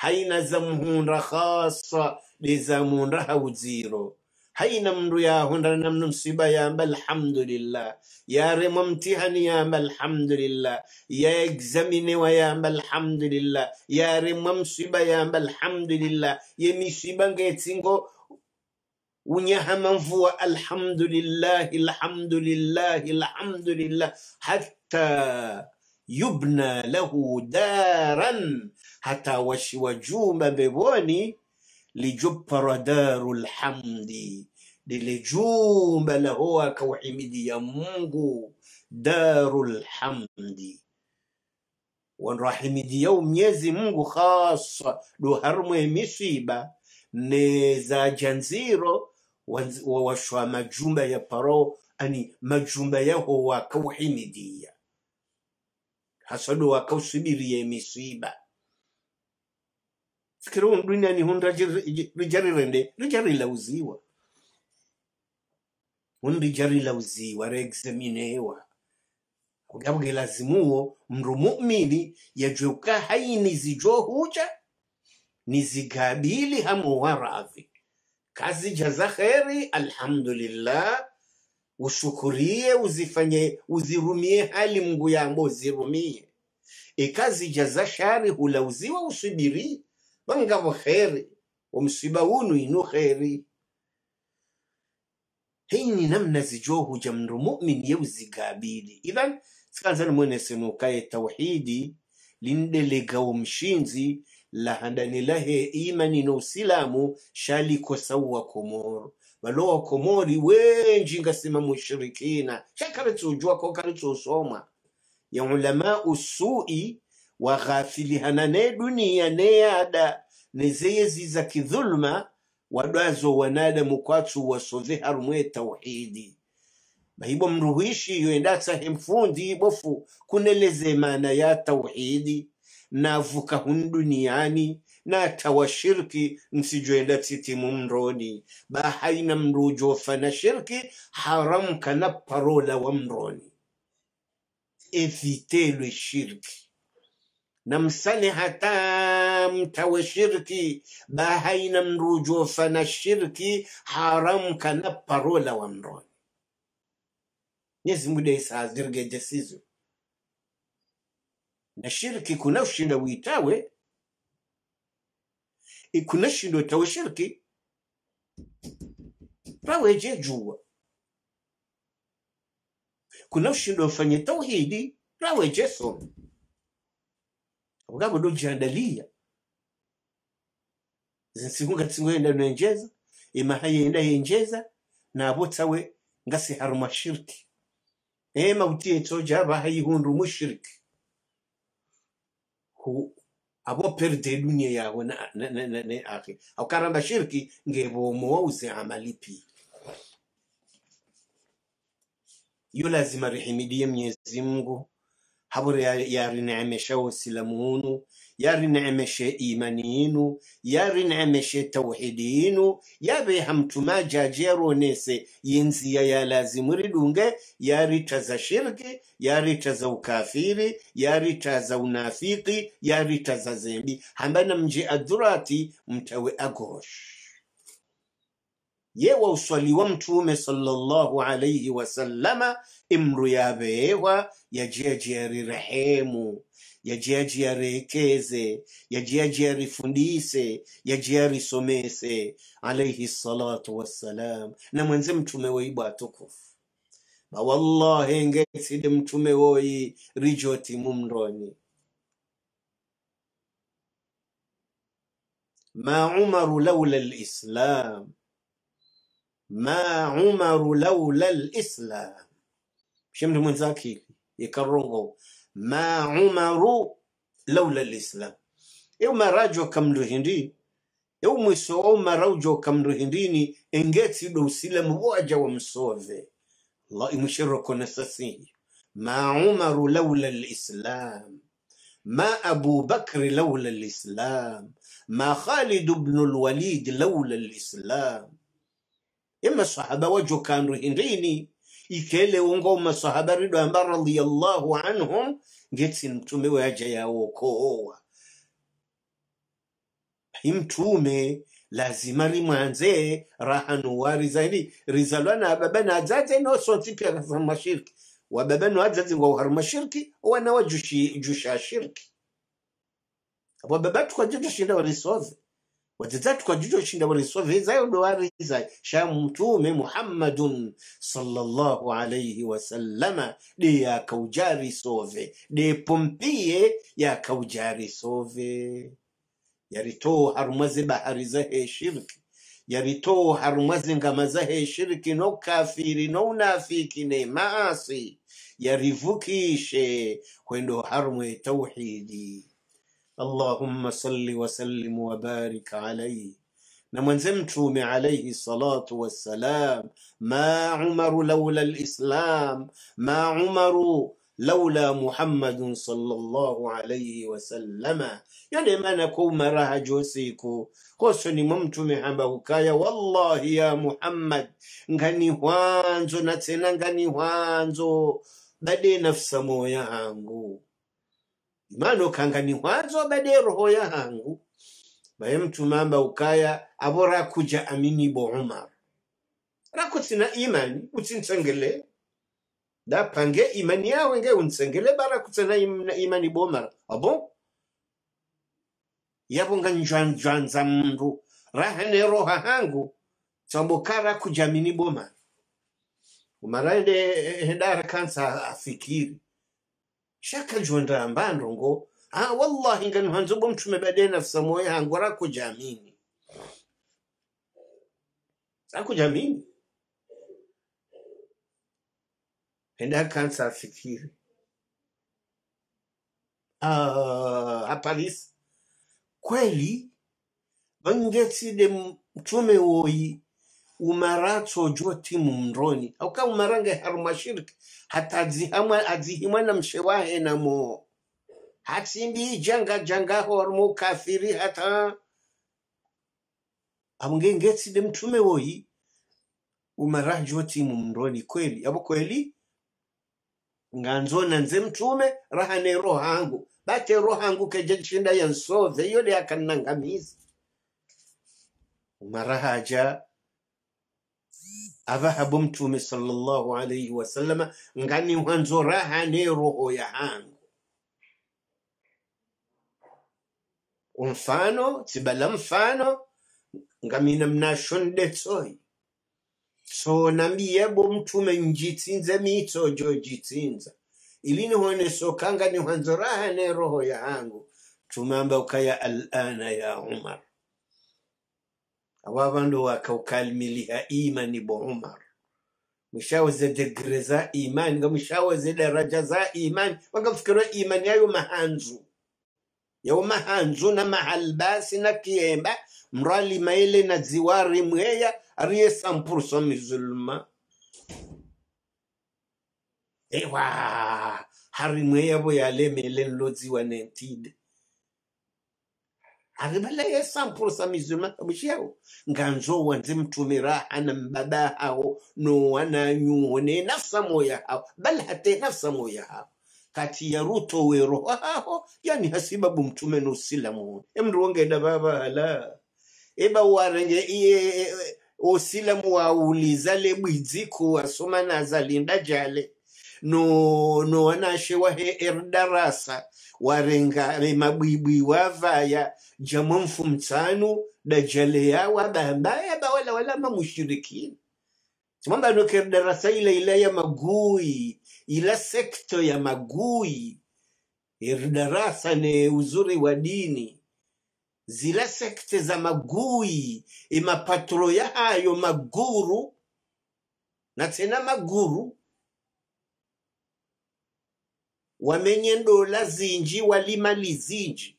[SPEAKER 1] haina zamhunra khassa li zamunra hawziro haina mndu ya hundra namnu msiba ya bal hamdulillah ya remo mtihani ya bal hamdulillah ya examine wa ya bal hamdulillah ya remo msiba ya bal hamdulillah ye misiba ngetsingo unyahamamvuwa alhamdulillahi alhamdulillahi alhamdulillah hatta yubna lahu daran hata washiwajumba mbevoni lijupara daru lhamdi lile jumba lahoa kauhimidiya mungu daru lhamdi wandu ahimidiyau mnyezi mungu khasa duharumwe misiba nezaja nziro washwa majumba ya paro ani majumba yaho wakauhimidia hasado wakausubirie misiba fikira duniani hun rijarirende rijarilauziwa hun rijarilauziwa reexaminewa kugabwe lazimuwo mndu mu'mini yajweuka haini huja nizigabili hamuwa radhi kazi jaza kheri alhamdulillah ushukurie uzifanye uzirumie hali mungu yambo uzirumie ikazi e, jaza shari hulauziwa usubirie vangavo kheri wamsiba unu inu kheri hii ni namna zijohuja mndu mumin yeuzigabili idhan sikanzana mwenese nukaye tauhidi lindelega mshinzi lahandanilahe imani no kosau wa komoro wa komori wenji ngasima mushirikina kare kokaritsuusoma ya ulama usui waghafilihana ne dunia nezeye nezeyeziza kidhuluma wadwazo wanadamu wa sozi harumwe tauhidi bahibo mruhishi yoendatsa hemfundi bofu kuneleze maana ya tauhidi navuka hunduniani duniani natawashirki msijoenda titi mroni bahaina mrujo fana shirki haram kana parola wa mroni evite shirki na msane hata mtawe shirki bahaina mrujo fana shirki haram kana parola wa mroni nyezi muda na shirki ushinda witawe ikunashinda tawe shirki paweje kuna ushindo ufanye tauhidi raweje soma abugabo dojiandalia zinsingunga tsingoenda nenjeza imahayenda yenjeza na tawe ngasi harumashirki ema utiye toja bahayihundu mushirki aboperde dunia yawe na, na, na, na, na akhi awukaramba shirki ngebomo wauze amalipi hiyo lazima rihimidie mwenyezi mungu habore yarineemeshe waislamuhunu yarineemeshe imaniyinu yarineemeshe tauhidiyinu yabe hamtuma jaje yaronese yinziya yalazimiridunge za shirki za ukafiri za unafiki za zembi hambana mje adurati mtawe agosh ye wa uswali wa mtume sallallahu alaihi wasallama imru yabeewa yajiaji arirehemu yajiaji arekeze yajiaji arifundise yaji arisomese alaihi salatu wassalam na mwenze mtume weibwa atukufu bawallahi ngeside mtume woyi rijoti mumroni ma umaru laula lislam ما عمر لولا الإسلام شمل من ذاك يكرره ما عمر لولا الإسلام يوم راجو كم لهندي يوم ما راجو كم لهنديني إنجتي لو سلم واجا ومسوفي الله يمشرك نسسيه ما عمر لولا الإسلام ما أبو بكر لولا الإسلام ما خالد بن الوليد لولا الإسلام emasahaba wajokandu hindini ikele ungo masahaba rido amba radiyallahu anhum ngeti mtume waja yawokoa hi imtume lazima limwanze rahanuwa rizali rizalwana ababana adzaze nosontsipya kazama shirki wababanu wa ngauharuma shirki wana wajushashirki abo babatu kwaje wa risoze watatatu kwa jucho shindaboneswa sha mtume muhammadun sallallahu alaihi wasallama de yakaujari sove de pompiye yakaujari sove yaritowo harumwaze bahari zahe shirki yaritoo harumwaze ngama zahe shirki no kafiri no unafiki ne maasi yarivukishe kwendo harumwe tauhidi اللهم صل وسلم وبارك عليه نمنزم نعم، توم عليه الصلاة والسلام ما عمر لولا الإسلام ما عمر لولا محمد صلى الله عليه وسلم يعني ما نكون مراها جوسيكو خسني ممتو محمد والله يا محمد نغني هوانزو نتسنا نغني هوانزو بدي نفس مويا عنقو imano kanga ni hwazo bade roho ya hangu baye mtumamba ukaya abora rakuja amini bo umar rakutsina imani utsintsengele dapange imani yawe nge bara barakutsina imani bo umar abo ah yapo nga njwanjwanza mndu rahane roha hangu tsamboka rakuja amini bo umar umarande hendara kansa afikiri shakajhonda amba ndongo ah wallahi nganuhanza ubwo mtume baadaye nafsa moyo yangu arakujamini jamini enda kansa afikiri uh, ah, aparisi kweli de mtume woyi umaratso jua timu mroni auka umarange harumashiriki hatadzihama adzihimwa na hena mo hatsimbi janga janga hormo kafiri hata de mtume woyi umaraha jua timu mroni kweli yabo kweli nganzona nze mtume raha ne rohangu hangu bate rohangu hangu kejeshinda yansove yode akannangamiza umaraha avahabo mtume sallallahu alaihi wasallama ngani hwanzo raha ne roho ya hangu umfano tsibala mfano ngamina mnashonde tsoi so nambiyebo mtume njitsinze mitsojo jitsinza ilini hone sokanga ni hwanzo raha ne roho ya hangu tumeamba ukaya alana ya umar awavandu wakaukalmiliha imani bo umar mwishawe degre za imani nga mwishawe daraja za imani wangamfikirwa imani yayo mahanzu yao mahanzu na mahalbasi na kiemba mrali maile na ziwari mweya ariye sampurso mizulma ewa harimweya bo yalemele nlodziwa nentide ari vala ya 100% musulman kabushawo nganzowa ana mbaba hawo nowana nyuone nafsa moya hawo bal hata nafsa moya hawo kati ya ruto we roho haho yani hasibabu mtume nosilamu emndiwongeda baba hala eba warenge iye e, e, osilamu wauliza lebwidziko wasoma nazalinda jale no ashe wahe erdarasa warenga mabwibwi wavaya jamwe mfumtsano dajaleya wabambaya bawala wala mamushirikini simamba darasa ila ila ya magui ila sekto ya magui darasa ni uzuri wa dini zila sekte za magui imapatro hayo maguru na tena maguru wamenye ndola zinji walimali zinji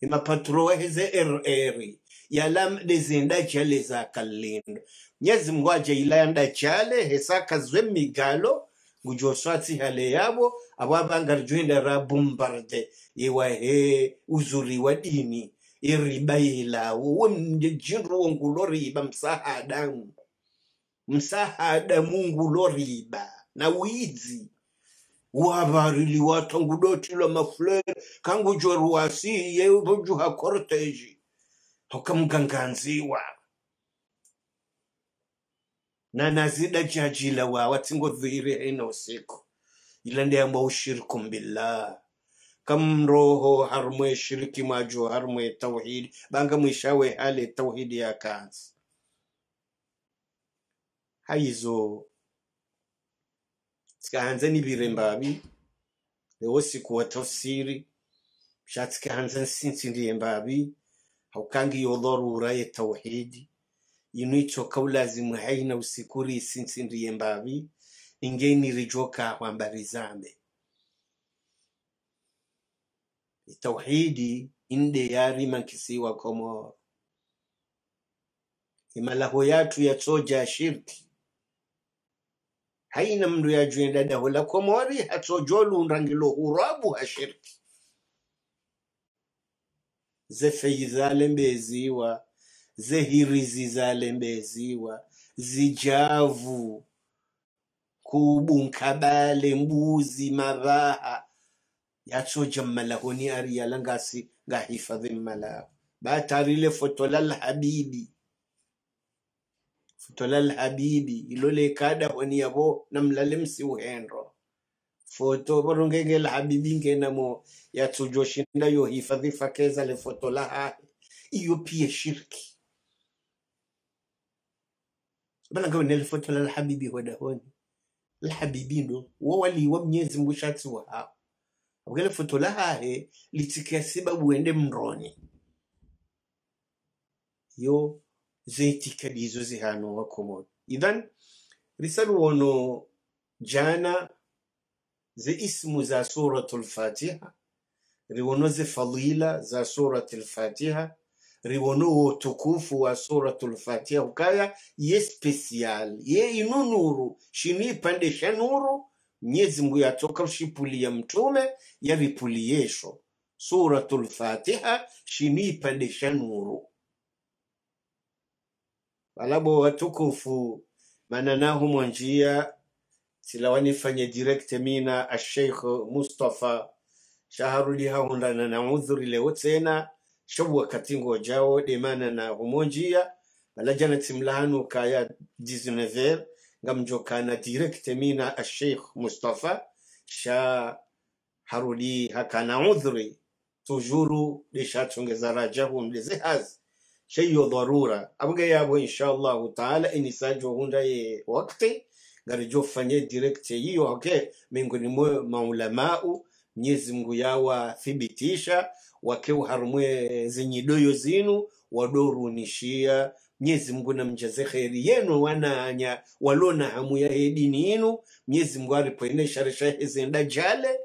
[SPEAKER 1] imapatruwehe ze err yalam zenda chale zakalindo mnyezi mungu ajailanda chale hesakazwe migalo ngujoswatsi hale yabo abo abangarjuenda rabumbarde iwahe uzuri wa dini iriba yilawo wemjinruwo nguloriba msahada msahada munguloriba na wizi wavarili watangudotila mafulere kangujwa ruwasi yevojuha korteji hokamganganziwa na nazida jajila wawa tingodhire ina usiku ila ndiyamba ushirikum billah kam roho harmwe shiriki majo harmwe tauhidi banga mwishawe hale tauhidi ya kanzi haizo hanze n'ibiremba babi leo siku watafsiri shatska hanze sinsindiye haukangi yodhorura ye tauhidi inuichoka ulazimu haina usikuri sinsindiye mbabi ingeni rijoka hwambarizame tauhidi inde yari mankisiwa komoro imalaho yatu yachoja shirki haina mndu yajwenda daho la komori hatsojolundangilo hurabu hashirki mbeziwa ze hirizizale mbeziwa zijavu kubunkabale mbuzi maraha yatsoja mmalahoni ariyala ngasi ngahifadhi mmalao batarile foto lal habibi futolal habibi ilole kada honi yabo namlale uhenro foto la habibi ngenamo shinda yo hifadhi fakeza le foto la hae iyo pia shirki bana ngawe nele foto la habibi hoda honi habibi ndo wao wa mnyezi mungu wa hao ukele foto la hae litikia sibabu ende mroni yo z'etikadi zo zihanwa komodo idhan risalu jana ze ismu za suratul fatiha riwono ze fadila za suratul fatiha riwono wo tukufu wa suratul fatiha ukaya ye spesial ye inu nuru shini pandesha nuru mnyezi mngu yatoka ya mtume yavipuliyesho suratul fatiha shini pandesha nuru valabo watukufu manana humo njia sila wanifanye direct mina asheikh mustafa shaharulihaundana na udhuri leo tena shobu wakati ngojawo demana na humo njia balajana timlahanu kaya 19 ngamjokana direct mina asheikh mustafa sha haruli hakana udhuri tujuru lishatungeza rajahum mlezehazi shayyo darura abuge yabo inshallah taala inisajo hunda ye wakti gari jo fanye direct hiyo okay miongoni mwa maulamau Mwenyezi Mungu yawathibitisha wakeu harumwe zenye doyo zinu wadorunishia Mwenyezi Mungu namjaze kheri yenu wananya walona hamu ya hedini yinu Mwenyezi Mungu aripoenesha resha hezenda jale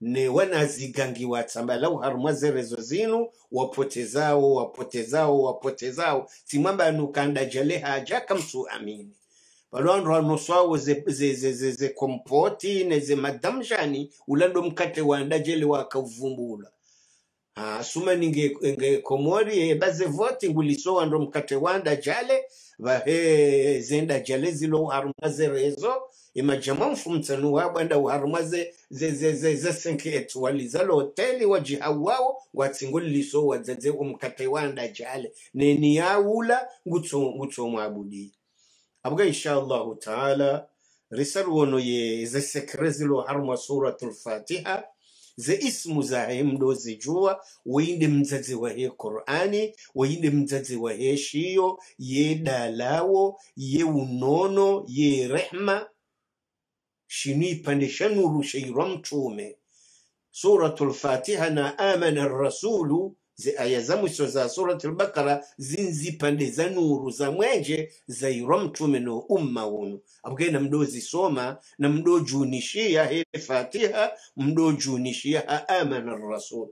[SPEAKER 1] newanazigang'iwatsamba lau harumwa zerezo zinu wapotezao wapotezao wapotezao nukanda kandajale haja kamsu amini valwandu hanoswawo zekompoti ze, ze, ze, neze madamjani ulando mkate wandajele wakavumbula ha suma ningekomori ebaze voti ngulisowa ndo mkate wandajale vahe zenda jale zilo uharumwaze rezo imajama mfumtsanu wabo enda uharumwaze zesenke etuwaliza loteli wajihawao watsinguliso wazaze umkate anda jale neni mwabudi abuga abwa inshallahu taala wano ye zesekre zilo harumwa suratul fatiha ze ismu zeisimu zahe mdozijua weinde mzazi wahe qurani weinde mzazi wahe shiyo ye dalawo ye unono ye rehma shinu ipande shanuru sheirwa mtume suratul fatiha na amana rasulu ze aya za mwisho za surati al-Baqara zinzipande za nuru za mwenje zairwa mtume no umma unu abuke na zisoma na mdojunishia he fatiha mdojunishia ha amana rasul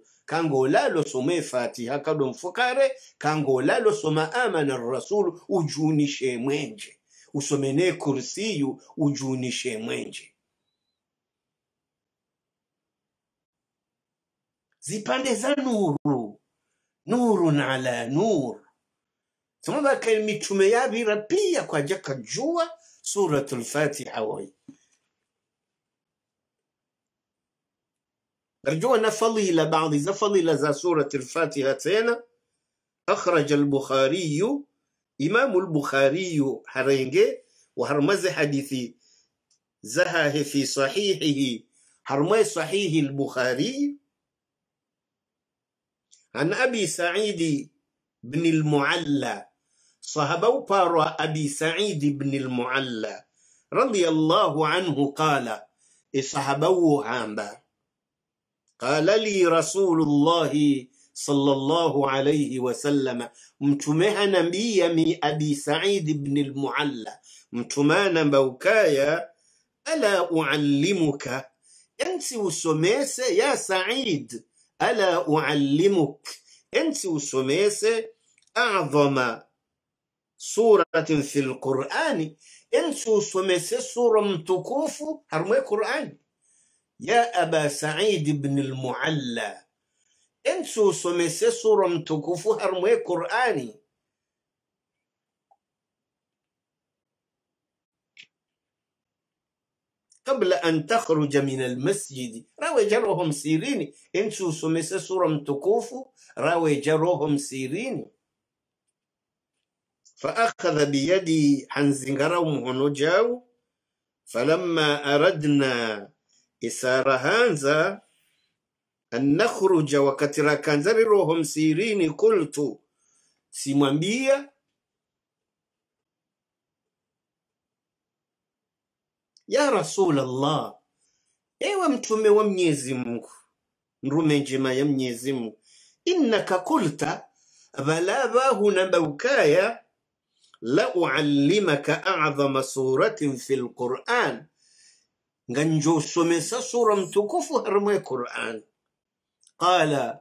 [SPEAKER 1] lalo some fatiha kado mfukare kangolalo soma amana rasul ujunishe mwenje usomene kursiyu ujunishe mwenje zipande za nuru نور على نور ثم بقى ميتشومي يا ربي يا جاك جوا سورة الفاتحة وهي رجونا فضيلة بعض إذا فضيلة ذا سورة الفاتحة سينا أخرج البخاري إمام البخاري هرينجي وهرمز حديثي زهاه في صحيحه هرمي صحيح البخاري عن أبي سعيد بن المعلى صهبوا بارو أبي سعيد بن المعلى رضي الله عنه قال إصهبوا هامبا قال لي رسول الله صلى الله عليه وسلم متمها نبي من أبي سعيد بن المعلى متمانا بوكايا ألا أعلمك أنت وسميس يا سعيد ألا أعلمك أنت وسميسة أعظم سورة في القرآن أنت وسميسة سورة متكوف هرمي قرآن يا أبا سعيد بن المعلى أنت وسميسة سورة متكوف هرمي قرآني قبل أن تخرج من المسجد راوي جروهم سيريني انسو سمس سورم تكوفو راوي جروهم سيريني فأخذ بيدي حنزنغرهم هنجاو فلما أردنا إسارة هانزا أن نخرج وكترا كانزاري روهم سيريني قلت سيمانبيا ya rasulallah ewe mtume wa mnyezi mungu nrume njema ya mnyezi mungu innaka kulta balabahuna baukaya uallimaka adhama suratin fi lquran nganjo njosomesa sura mtukufu harimwe quran qala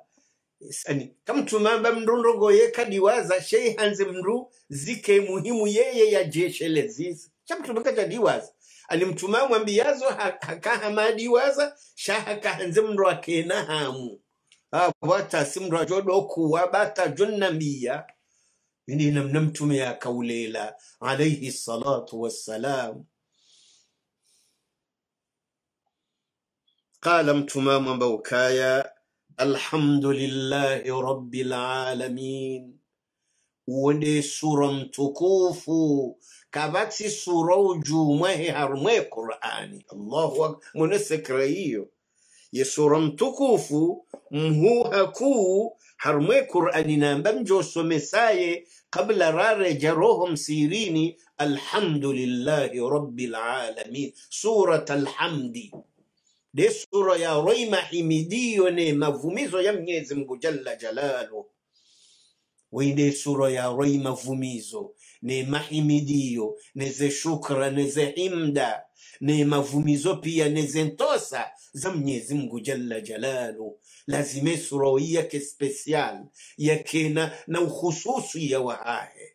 [SPEAKER 1] ani kamtumamba mndu ye kadiwaza sheihanze mndu zike muhimu yeye yajeshelezisa chamtumika chadiwaza alimtumao mwambiazo hakaha diwaza shahakahanze mndu akenahamu avata simndu kuwa bata jonnambiya ini namna ya kaulela alayhi salatu wassalam قال متمام بوكايا الحمد لله رب العالمين ودي سورة متكوفو kabatsi sura ujumwe harumwe qurani allahu mwene sekra hiyo ye sura mtukufu mhuha kuu harumwe qurani namba mjosomesaye kabla rare jaroho msirini alhamdulillahi rabbil alamin surat alhamdi de sura ya roi mahimidiyo ne mavumizo ya mnyezi mngu jalla jalalu wende sura ya roi mavumizo neema himidiyo neze shukra neze himda neema vumizo pia neze ntosa za mnyezi mngu jalla jalalu lazime surawi yake spesial yakena na ukhususu ya wahahe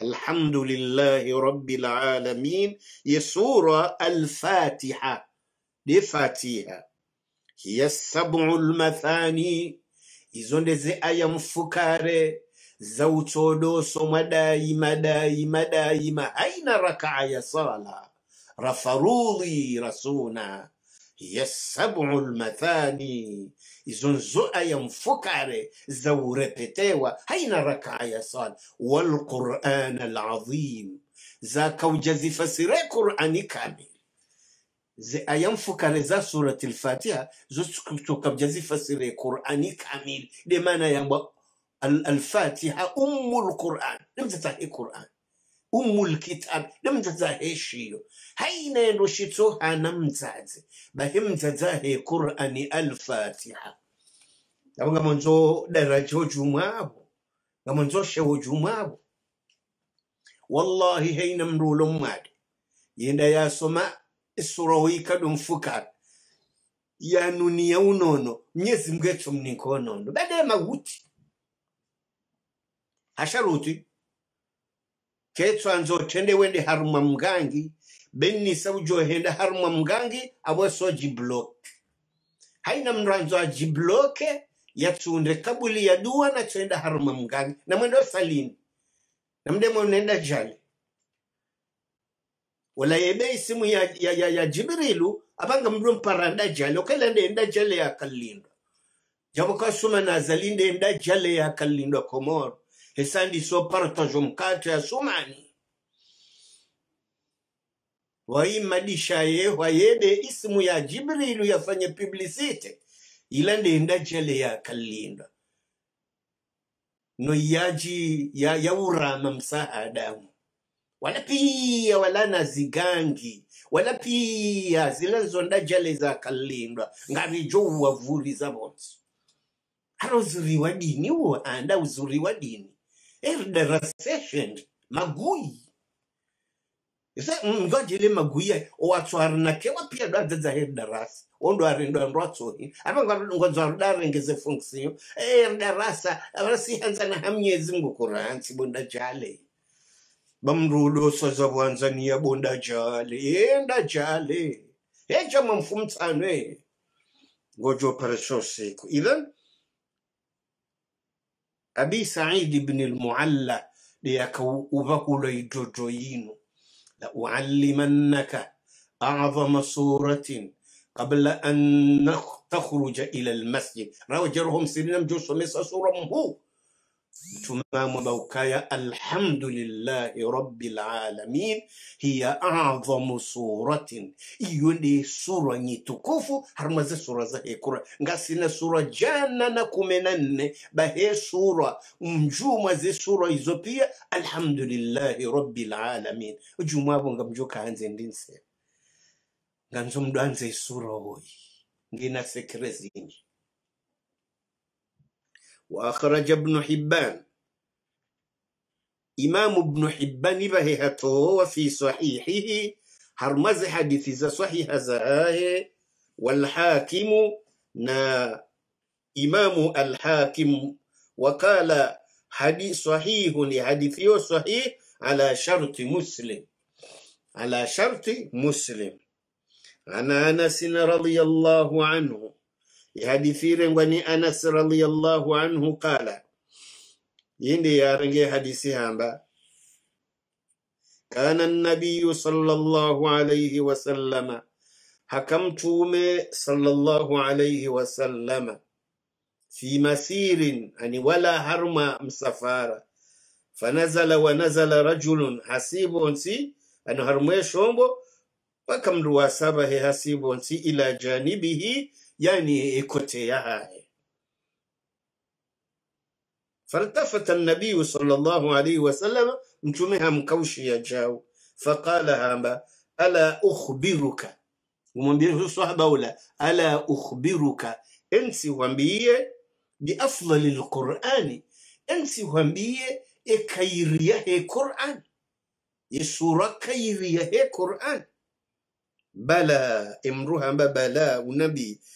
[SPEAKER 1] alhamdulillahi rabbil alamin ye sura alfatiha de fatiha hiya sabu lmathani izo ndeze aya mfukare zawcoɗo maɗayima ɗayima ɗayima hayna rakaya sala rafarudi rasuna yassabu lmathani izonzo'a yamfukare zawrepetewa haina rakaa ya sala walquran alazim za kauja zifasire qurani kamil ze ayamfukare za surat lfatiha zo tukauja zifasire qurani kamil de maana yamba الفاتحة أم القرآن لم تتهي القرآن أم الكتاب لم تتهي الشيء هين نشتها نمتعت بهم تتهي قرآن الفاتحة لما منزو درجة جمعه منزو شو جمعه والله هين مرو لمعد ين يا سما السروي كدم فكر يا نوني نيزم نيزمغتشم نيكونونو بعد ما وتي hasharuti ketswanzo tende wende haruma mgangi benisa ujohenda haruma mgangi aweso jibloke haina mranzo a ajibloke yatsunde kabuli ya dua na choenda haruma mgangi na mwendo salini na mdemo nenda jali wala yebe isimu ya, ya, ya, ya jibrilu apanga mdu mparanda jali okela ndenda jale kalindo jabo kasuma nazalinde enda jale kalindo komoro Hesandi so parta kate ya sumani waimadisha wa yede ismu ya jibrilu yafanye publicite ila ndenda jele kalinda. no yaji ya, yaurama msaadamu wala pia walana zigangi wala pia zila zonda jale zakalindwa ngavijo uwavuri za vonsi aro uzuri wa dini uwo anda uzuri wa dini eridressation magui mm, ese ngwajile maguia owatswari oh, nakewa pia dwadze dza herdarasa ondwarindwa ndwatsohi apa ngwadzwarudharengeze funksiyo herdarasa eh, avarasihanzana hamyezi ngokuransi bonda jale bamrulo sazavanzaniya bonda jale yenda eh, jale hecha eh, mamfumtsanwe ngojo paresoseku even أبي سعيد بن المعلى ليكو أبكولي جوجوين لأعلمنك أعظم صورة قبل أن تخرج إلى المسجد راو جرهم سنين جو سميس أسورم هو Mtume mwamba ukaya alhamdulillahi rabbil alamin hiya adhamu suratin iyo ndi sura nyitukufu harumaze sura za hekura ngasina sura jana na kumi na nne bahe sura mjuma ze sura izo pia alhamdulillahi rabbil alamin ujumwabo nga mjuka hanze ndinse nganzo mdu anze sura hoyi ngina sekre zinji وأخرج ابن حبان إمام ابن حبان بههته وفي صحيحه هرمز حديث ذا صحيح زهاه والحاكم نا إمام الحاكم وقال حديث صحيح لحديث صحيح على شرط مسلم على شرط مسلم عن أنس رضي الله عنه يحدثي رنواني أنس رضي الله عنه قال يندي يا رنجي حديثي هامبا كان النبي صلى الله عليه وسلم حكمت صلى الله عليه وسلم في مسير يعني ولا هرم مسافر فنزل ونزل رجل حسيب سي أن هرمي شومبو وكم رواسابه حسيب سي إلى جانبه يعني إكوتي يا هاي فالتفت النبي صلى الله عليه وسلم نتمها مكوشي يا جاو فقال هاما ألا أخبرك ومن بيه الصحبة ولا ألا أخبرك أنت وانبيه بأفضل القرآن أنت وانبيه إكيريه القرآن يسورة كيريه القرآن بلا امرها بلا ونبي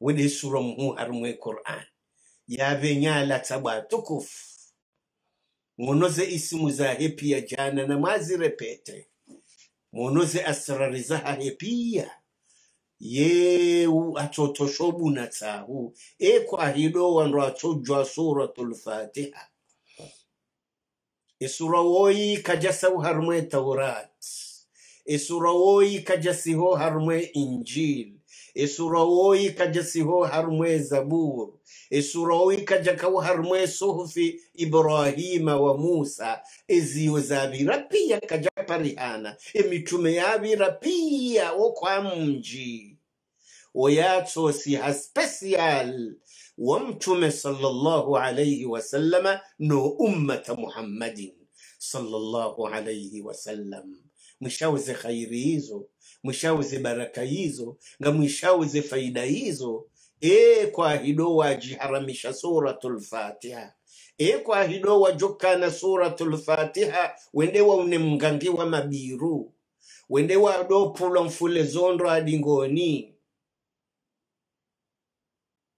[SPEAKER 1] wede sura mu har Qur'an ya be nyala taba tukufu munoze isimu za hepia jana na mazirepete munoze asrari za hepia yeu atotoshobu na tsahu e kwahido wandu atsojwa suratul fatiha isura e woyi kajasau harmwe taurat esurawoyi kajasiho harumwe injili esurawoyi kajasiho harumwe zabur. esurawoyi kajakawo harumwe suhufi iburahima wa musa eziyo zabira piya kajaparihana emitume yabira piya wokwa munji oyatsosi ha special ومتم sallallahu alayhi wa وسلم no أمة muhammadin. Sallallahu alayhi wa sallam. mwishauze khairi hizo mwishauze baraka hizo na mwishauze faida hizo e eh, kwahidowa jiharamisha suratul fatiha e eh, kwahidowa jokana suratul fatiha waune une wa mabiru wendewa adophulwa mfule zondo adingoni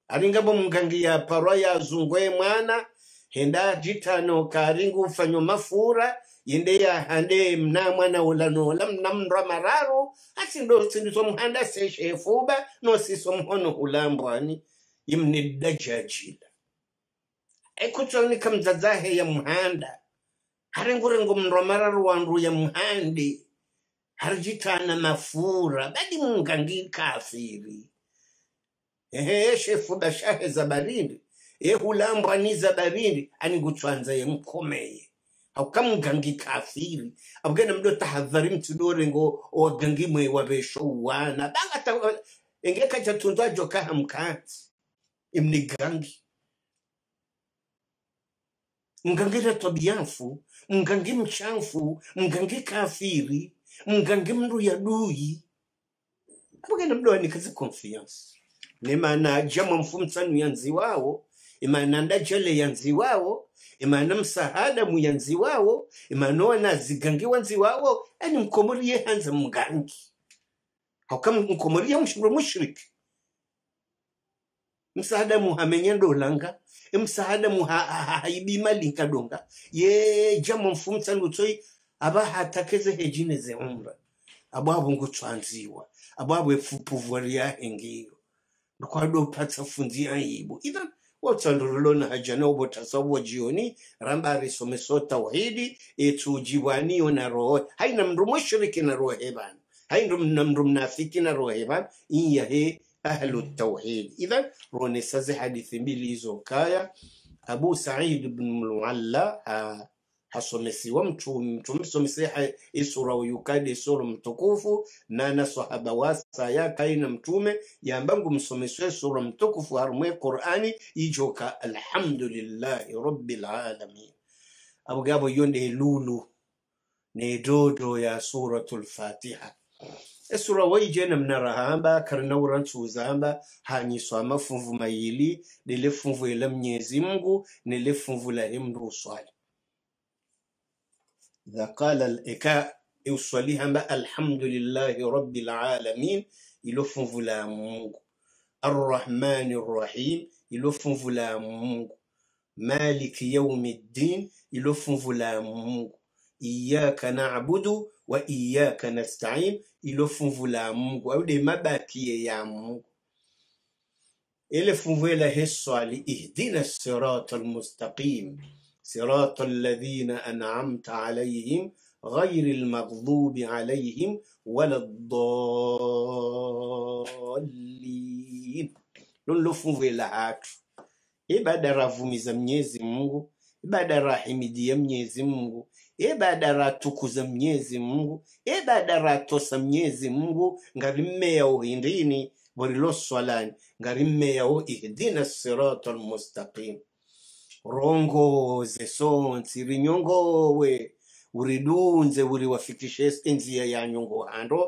[SPEAKER 1] aringabo ya parwa zungwe mwana henda jitano karingu ufanyo mafura ya hande mna mwana nula mna mra mararo mhono sindisomhanda seshefuba nosisomhono hulambwani yimnidda jajila ekhutsoni kamzazahe ya mhanda harengurengo mra mararo wanru ya mhandi harijitana mafura badi mungangi kafiri ehe e shefuba shahe zabarindi yehulambwani zabarindi anigutswanza mkomeye haukamuganga kafiri abwena mdo tahadhari dore ngo mwe wabesho uwana banga engeka chatunzwa joka hamkati imnigangi mgangi retobiafu mgangi mchafu mgangi kafiri mgangi mndu yadui abwena mdo anikazi confiance ni maana jamwa mfumtsanu yanzi wao imananda jele yanzi wao imana msahada muyanzi wawo imana wanaziga ngiwanzi wawo ani mkomoriye hanze mgangi hauka mkomoriye mshuro mushriki msaada muhamenya ndolanga msaada muhaibimalinka donga ye jamo mfumtsanutsoi aba hatakeze hejine ze umra abwabo ngutswanziwa abwabo efupuvwa riyahengiyo ndkwado patsa funzi yayibo idhan wotsonrolon hajana ubotasawo jioni ramba arisomeso tawhidi etujibwaniyo na roho haina mndu mushiriki na roho hebana haina mndu mnafiki na roho hebana inyahe ahlu tawhidi idhan ronesaze hadithi mbili hizo kaya abu said bn mulalla ah, hasomesiwa mtume isura uyukadi isura mtukufu nana sahaba wasa kaina mtume yambangu msomeswe sura mtukufu harumwe qur'ani ijoka alhamdulillahi rabbil alamin abugabo yonde lulu ne dodo ya suratul fatiha esura waijena mnara hamba karinauran chuza hamba hanyiswama funvu mayili nile funvu ila mnyezi nile funvu la himru swali إذا قال الإكاء يوصليها ما الحمد لله رب العالمين يلف فلا الرحمن الرحيم يلف فلا مالك يوم الدين يلف فلا إياك نعبد وإياك نستعين يلف فلا مونغو أو ما باكي يا مونغو إلف فلا هي الصالي اهدنا الصراط المستقيم صراط الذين أنعمت عليهم غير المغضوب عليهم ولا الضالين نلفو في العاك إبادة رفو مزميز مو إبادة رحمي يميز مو إبادة راتوكو زميز مو إبادة راتو سميز مو غرميو هنديني ولو صلاة غرميو إهدينا الصراط المستقيم rongoze sonsi rinyongowe uridunze uri uriwafikishe enziya yanyongohando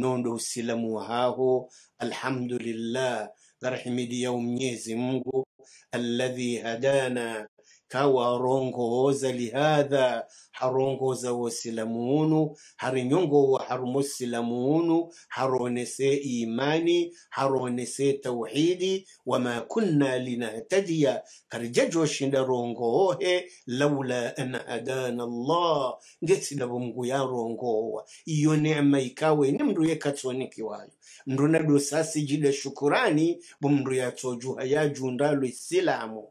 [SPEAKER 1] nondo usilamu wahaho alhamdulillah garahimidiya mnyezi mungu alladhi hadana kawa lihadha harongoza wosilamuunu harinyongowa harumosilamuunu haronese imani haronese tauhidi wama kunna linahtadiya karijajoshinda rongohe laula an hadana allah ndesilavo yarongowa iyo nema ikawe ni mndu yekatsonikiwayo mndu sasi jida shukurani bo yatsojuha yajundalo isilamu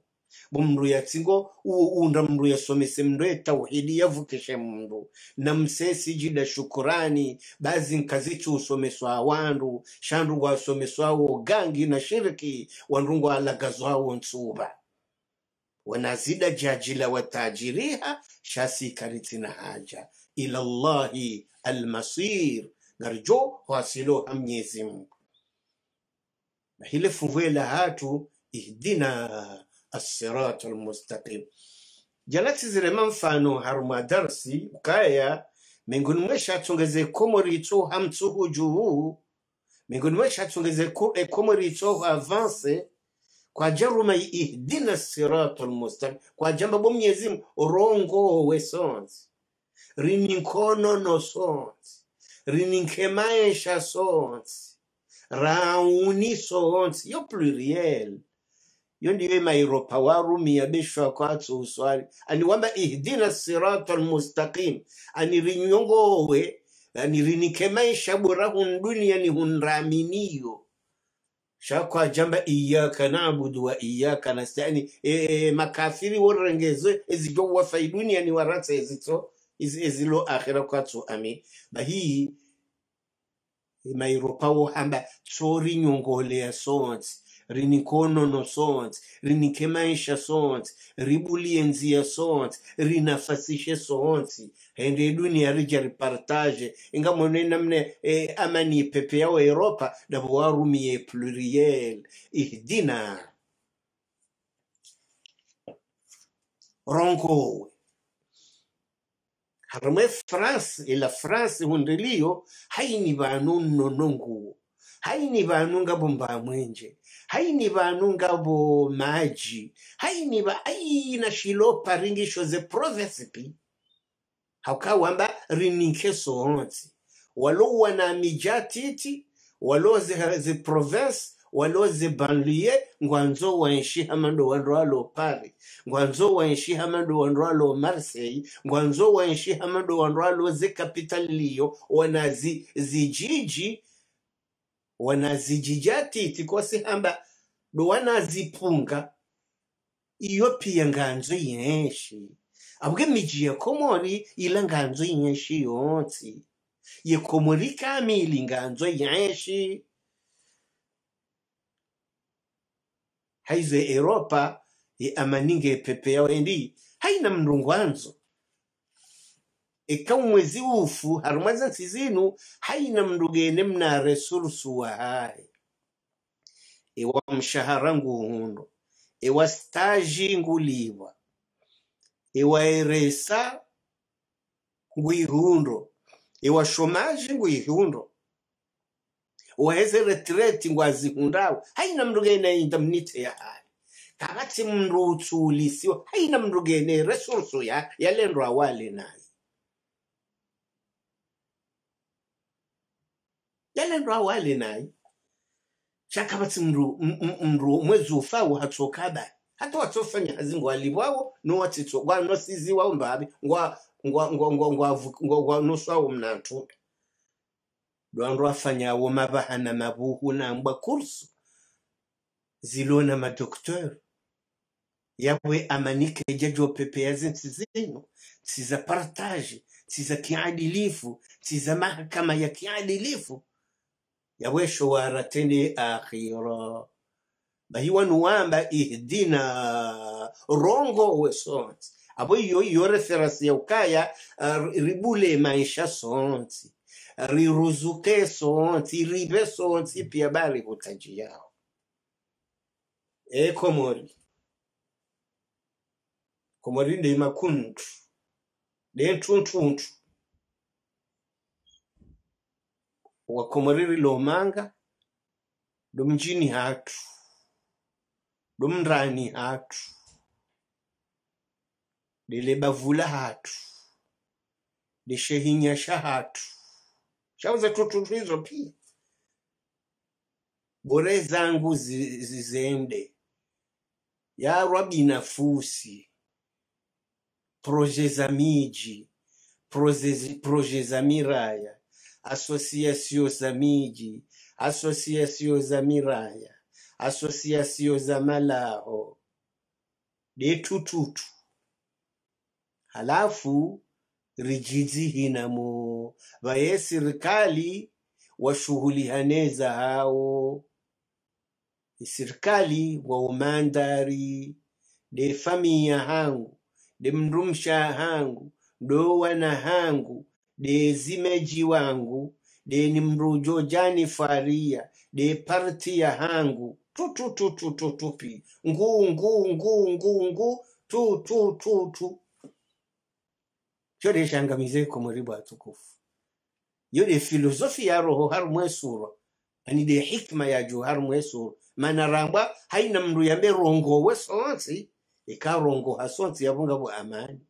[SPEAKER 1] bomndu yatsigo uunda mndu yasomese mndu etauhidi yavukishe mndu na msesijida shukurani bazi nkazichi usomeswa wandu shandu wasomeswawo gangi na shiriki wandungu alagazwawo ntsuba wanazida jajila watajiriha shasikaritina haja ila llahi almasir garjo hwasiloha mnyezi mungu na hile funguela hatu ihdina assiratul mustaqim janati zirema mfano haruma darsi ukaya miongoni mweshatsongezeko muricho hamtsuhu juhu miongoni mweshatsongezeko eko eh, muricho avance kwaja ruma ihdina siratul mustaqim kwaja mbabo mwenyezi Mungu rongowe sonzi rininkonono sonzi rininkemaesha sonzi rauni sonzi yo pluriel iyo ndiyo mayiropa warumia beshwa kwatsi uswali aniwamba ihdina sirata almustaqim anirinyongowe anirinike maisha bora hundunia ni hunraminiyo shakwa jamba iyaka nabudu wa iyaka nastani e, e, e, makafiri worengezwe ezijo wafaidunia ni waratsa ezitso ezilo akhira kwatso ami bahiyi mairopa wohamba tsori nyongole ya sonsi rinikonono sote rinikemaisha sote ribulie nzia sote rinafasishe sote hende dunia rija ripartaje ingamone namne e, amani pepe yao europa dabo warumie pluriel ihdina ronkowe harimwe france ila france hundeliyo haini vanu nnononguwo haini vanu ngabo mbamwenje hainiva nungavo maji hainiva aina shilopa ringishoze provesipi hakawamba rininkeso honsi walowa na mijatiti waloze ze province waloze banlie ngwanzo wanshi hamando wandwalo Paris ngwanzo wanshi hamando wandwalo Marseille ngwanzo wanshi hamando wandwalo ze capital liyo wanazi zijiji wanazijijatiti kosihamba wanazipunga iyo piya nganzo yenshi abwe miji komori ila nganzo yenshi yonsi yekomori kamili nganzo yenshi haize europa ye amaninge pepe yao endi haina mrungwanzo ikaw mwezi ufu harumaza nsizinu haina mndugene mna resursu wahaye ewa mshahara nguhundo ewa staji nguliwa ewa eresa nguihundo ewa shomaji nguihundo waheze retreti ngwazihundawo haina mndugene indamnite mnite yahaye kakati mndu utsulisiwa haina mndugene resursu ya yalendo awale naye yalendwa wale naye chakabatsi mru mru mwezi ufa uhatsokada hata watsofanya hazingo walibwawo no watsitso gwa no sizi wawo mbabi ngwa ngwa ngwa ngwa ngwa ngwa no swawo mnantu lwandu afanyawo mabahana mabuhu nambwa kursu zilona madoktori yawe amanike jajopepe ya zinsi zino tsiza partaji tsiza kiadilifu tsiza mahakama ya kiadilifu yawe showaratini akhira bayiwa nuwamba ihdina rongo we sonsi abo iyo iyo referensi yaukaya ribule maisha sonsi riruzuke sonsi ribe sonsi pia bali hutaji yao e komori komori ndeimakuntu dentuntuntu wakomorere lomanga domjini hatu domrani hatu delebavula hatu deshehinyasha hatu shauza tututu hizo pia bore zangu zizende yarwa binafusi proje za miji proje za miraya za miji asosiasio za miraya asosiasio za letu tutu. Halafu rijizi hinamo vaye serikali washughulihaneza hao serikali wa umandari de famia hangu de mrumsha hangu do wana hangu de zimeji wangu, de ni jani faria, parti partiya hangu tu tu tu tu tu tu pi ngu ngu ngu ngu ngu tu tu tu tu chode shanga ko muri bwa tukufu yo de filosofi ya roho haru mwesuro ani de hikma ya juu haru mwesuro mana haina mndu yambe rongowe sonsi ikarongo hasonsi yavunga bu amani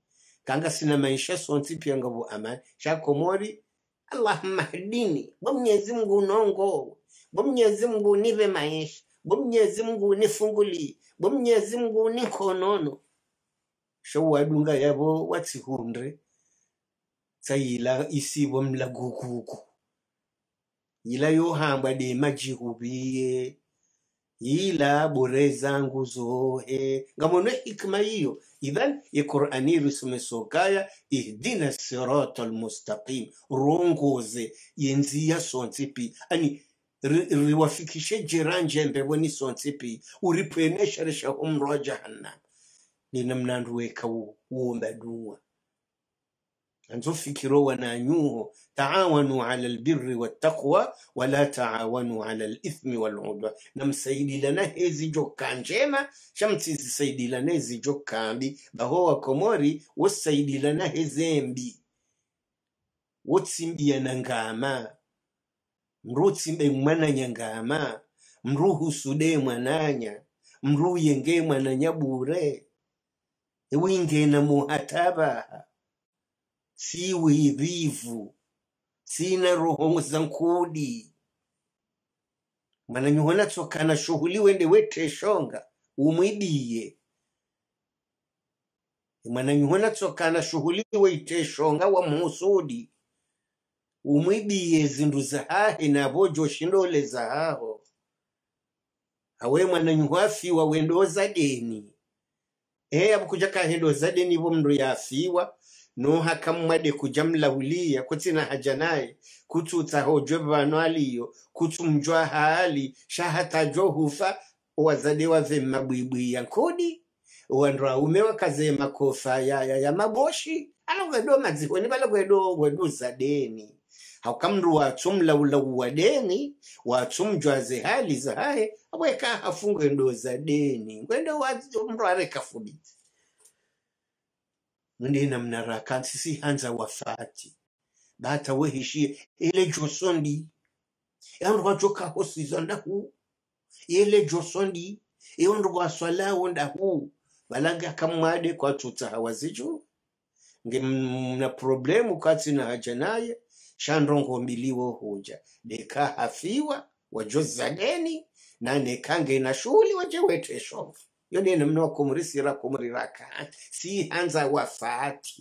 [SPEAKER 1] kanga sina maisha sonti pia ngabu amani shakomori allah hdini bo mwenyezi mungu nongo bo mwenyezi mungu unive maisha bo mwenyezi mungu nifunguli bo mwenyezi mungu uninkonono showadunga yabo watsihundre tsayila isibo mlagukuku yila yohambwa de jikubiye yila boreza nguzohe ngamono hikima yiyo idhan iqur'aniru simesokaya ihdina sirata almustaqim rongoze yenziya sonsipi ani riwafikishe jiranje mbeboni sonsipi uripwenesharesha humro jahannam ninamnanduweka wuumbaduwa nzofikiro wananyuho taawanu ala lbirri wattaqwa wala taawanu ala lithmi waludwa namsaidilana hezi jokka njema shamti zisaidilana hezi jokkambi bahowa komori wosaidilana hezembi wotsimbiyana ngama mrutsimbe mwananya ngama mruhusude mwananya mruyenge mwananya bure ewingena muhatabaha si hivivu, sina roho za nkudi nyuhona tsokana shughuli wende weteshonga umwidiye nyuhona tsokana shughuli weiteshonga wa musudi umwidiye zindu zahahe navojo shindole zahaho awe mwananyuhu afiwa wendoza deni eya vukuja kahendo za deni vo mndu yafiwa no hakammaɗe ko jam lawliya kotina hajanaye kututa tahojwe jobano aliyo kutumjwa haali shahata johufa wazade vema bwibwiya nkudi wandu aume wakazema kofa yaya ya maboshi alagwedo mazihoni balagwedo gweduza deni hakamndu watsumlaulau wa deni watsumjwaze hali zahaye aweka hafungwe ndo za deni ngwendo mndu arekafubitsa na mnaraka sisi hanza wafati bata wehishiye ele josondi yandwa joka zonda ndahu ele josondi kwa swala ndahu balanga kamade kwa tuta hawazijo nge mna problemu kati na haja naye shandrongo mbiliwo huja deka hafiwa wajo zadeni na nekange na shughuli wajewetwe shofu yona mno mnoko muri sirako muri rakati si hanza wafati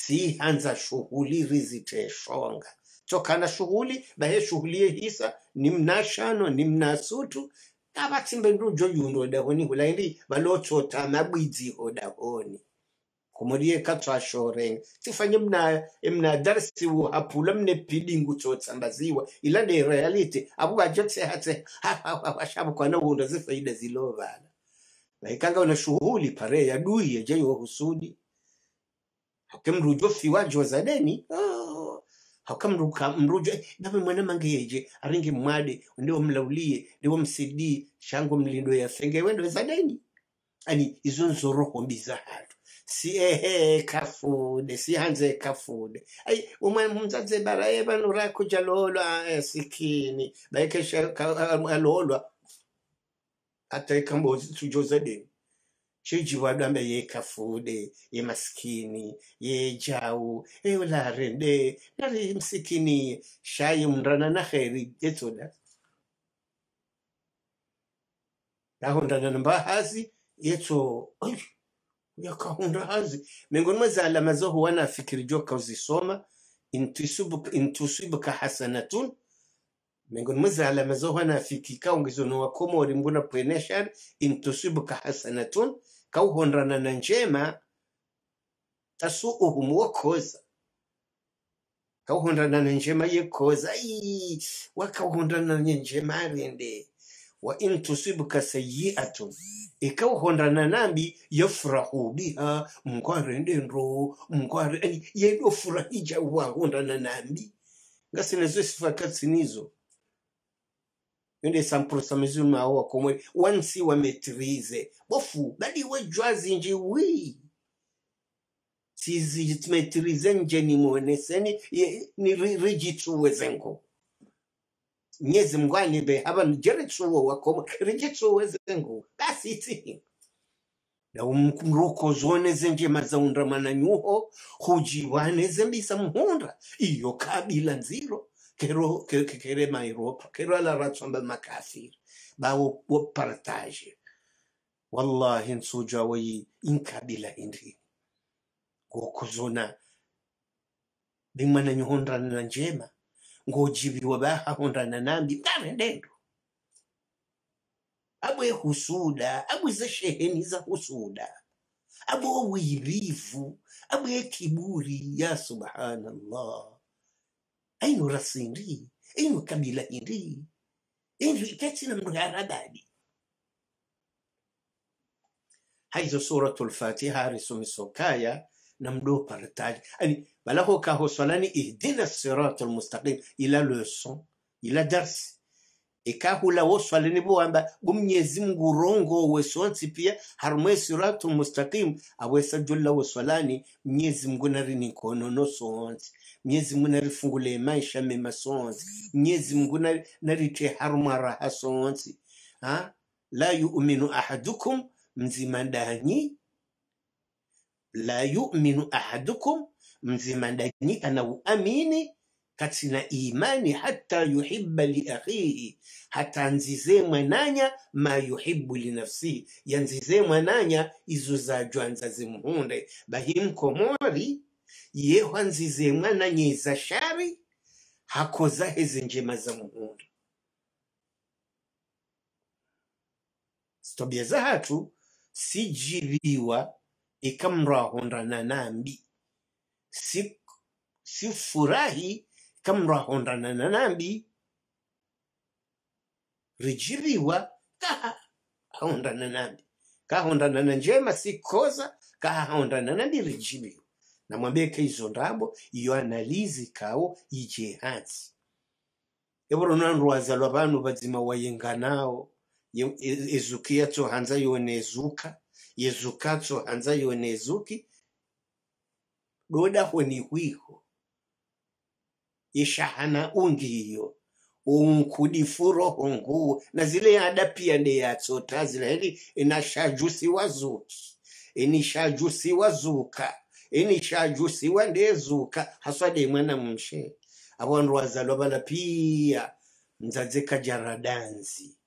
[SPEAKER 1] si hanza shughuli riziteshonga tokana shughuli bahe shughuli hisa ni mnashano ni mnasutu avatsimbe ndujo yundo dahoni hulaindi valochota mabwidzi hodahoni kumuriye katwa shoreng tifanye mna mna darsi wo hapula mne pilingu chotsambaziwa ila ne reality abu bajotse hatse washabu kwa na wunda zifa ida zilovala na ikanga una shughuli pare ya dui ya jeyo husudi hakemrujo fiwajo jozadeni oh, hakamruka mrujo eh, nami mwana mangeje aringi mwade ndio mlaulie ndio msidi shango mlindo ya senge wendo zadeni ani izo nzoro kombiza sihehe kafune sihanze kafune ayi umwana umzadzi baraye banorakuja lolwa eh, sikini bayekesha eh, alolwa ateka mbozi tujoza deni chejiwa damba ye kafude ye maskini ye jau e eh, ola rende nari msikini shayi mrana na kheri yetoda lahondana nambahazi yeto oy yakahunda hazi miongoni mwa za alama zao fikiri jua kauzisoma intusibuka hasanatun miongoni mwa za alama zao wana fikika ungizono wakoma walimbuna pweneshan intusibuka hasanatun kauhondrana na njema tasuuhum wakoza kauhondrana na njema yekoza wakauhondrana na njema arende wa in tusibka sayi'atun ikawhonrana nambi yafrahu biha mkware ndendro mkware ani yedofurahija wahonrana nambi ngasinezo sifa katsinizo yonde samporosa mezulu mawo komwe wansi wametrize bofu bali wejwazi nji wii metrize nje nimuoneseni ni rijituwezengo nyezi mngwani be haban jere tsuwo wakoma rinje tsuwo zengo basi tsi na umroko zone zenje mazaundra huji wane zembisa mhundra iyo kabila nziro kero kere, kere kero ala ratsamba makafiri wo partage wallahi nsuja wayi inkabila indini gokuzona bimana nyuhondra na njema ng'ogibiwa bahahondana nambi mwana abwe husuda abwize sheheni za husuda abwe obwibivu abwe kiburi ya subhanallah ainu rasi ndi aino kabila hindi inu itatina mruharabadi haizo suratu lfatiha risumi namdo partage ani balako ho solani ihdina sirata almustaqim ila leçon ila darsi ikahula bo amba bo mnyezi mngu we wesonsi pia harumwe siratul mustaqim awesa jolla woswalani mnyezi mngu nari kono no sonsi mnyezi mngu fungule maisha mema sonsi mnyezi mngu nari nari raha sonsi ha la yu'minu ahadukum mzimandani la yu'minu ahadukum, uamini kati na imani hata yuhibba li akhihi, hata nzize mwananya ma yuhibbu li nafsihi, yanzize mwananya izo za jwanza zimuhunde bahimkomori yeho nzize mwananya iza shari hakoza hezi njema za muhunde sitobya zahatu sijiviwa ikamrahondana nambi sifurahi si furahi na nambi rijiriwa kahahondana nambi kahondana na njema sikoza kahahondana nambi rijiriwa namwambeka izo ndambo iyo analizi kawo ijehanzi evoronanrwaza lwa vanhu vazima wayenganawo e, ezukiya tsohanza yonezuka yezukatso hanza yonezuki doda honihwiho yeshahana ungiyo unkudifuro honguu na zile ada pia ndeyatsota zilaheli inashajusiwa zuki inishajusiwa zuka inishajusiwa ndezuka de mwana mshe awandu wazalwa vala pia mzadze kajaradanzi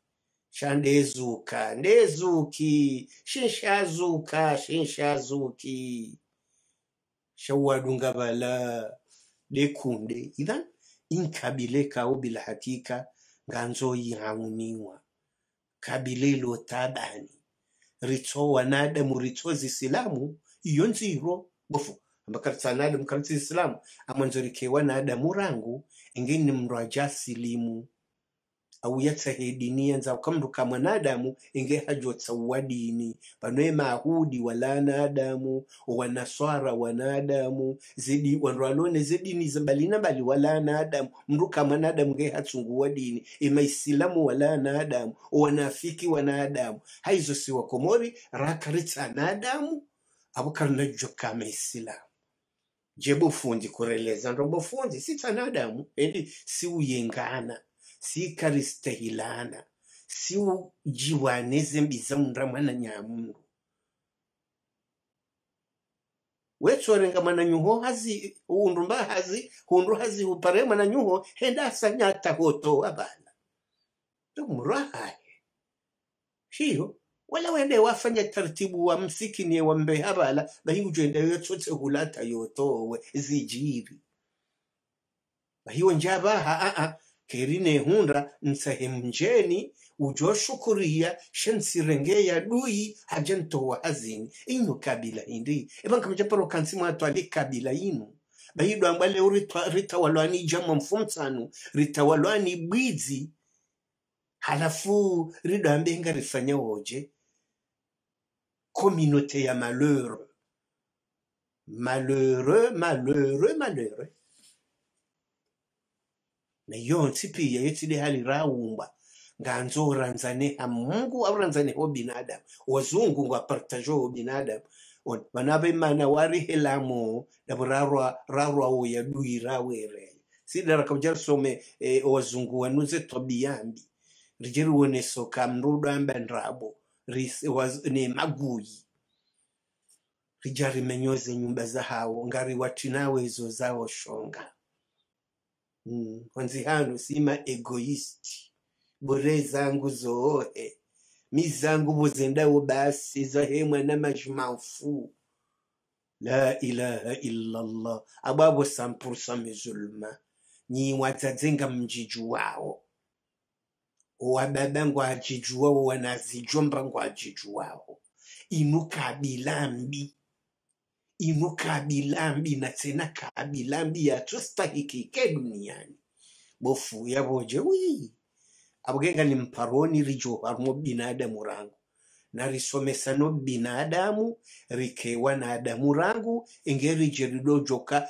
[SPEAKER 1] Shandezuka, ndezuki, shinshazuka, shinshazuki. Shawadunga bala dekunde. Idhan, inkabile kao bila hakika nganzo yirauniwa. Kabile lo tabani. Rito mu rito zisilamu, iyo nziro bofu ambakartsanadamu kartsi isilamu amwanzorikewa na murangu rangu engeni silimu awuyasaha ediini yanza akamndu ka mwanadamu engehajwa tsawa dini panoye mayahudi walaanaadamu wanaswara wanadamu zidi wandu walone zedini bali wala nadamu ka mwanadamu ngehatsunguwa dini imaisilamu nadamu wanafiki wanadamu haizo si wakomori rakaritsa nadamu abo karunajwa kama isilamu je bofunzi kureleza ndo bofunzi sitsanadamu endi siuyengana si siujiwaneze mbiza munda mwana nyamundu wetsorenga mwananyuho hazi hundu mba hazi hundu hazi hupare mwananyuho henda hoto abana tomurahahe hiyo wala wende wafanya taratibu wa msikini wa mbe habala bahiyujenda yotsotse hulata yotowe zijiri bahiyo njabaha a a kerine hunda msahemnjeni ujoshukuriya shansirengeya dui hajantowa hazini inu kabila indi evankamja paro kansimwatwale kabila inu baidwamba ritawalwani rita jama mfumsanu ritawalwani bwizi halafu ridwambenga rifanya woje communauté ya malheureux malheureux malheureux malheureux nayonse pia yetsile hali raumba nganzo ranzane ha mungu auranzane ho binadamu wazungu partajo ho binadamu vanabe mana wari helamo davo rarwa ya uya dui rawere sidara kaujari some eh, wazungu wanuze tobiyambi rijeri woneso amba ndrabo ne maguyi rijari menyoze nyumba za hawo ngari watinawezo zawo shonga Mm. hano sima egoisti, bore zangu zoohe mi zangu buzendawo basi zahemwa namajmafu la ilaha illallah abwabo sampursa mizuluma nyi dzadzenga mjiju wawo wababa ajiju ajijuwawo wanazijomba ngo wawo inu kabila mbi imukaabilambi na tsena kaabilambi duniani duniyani bofu yavoje wii abugenga ni mparoni rijovarmo binadamu rangu narisomesano binadamu rikewa na adamu rangu enge rije ridojoka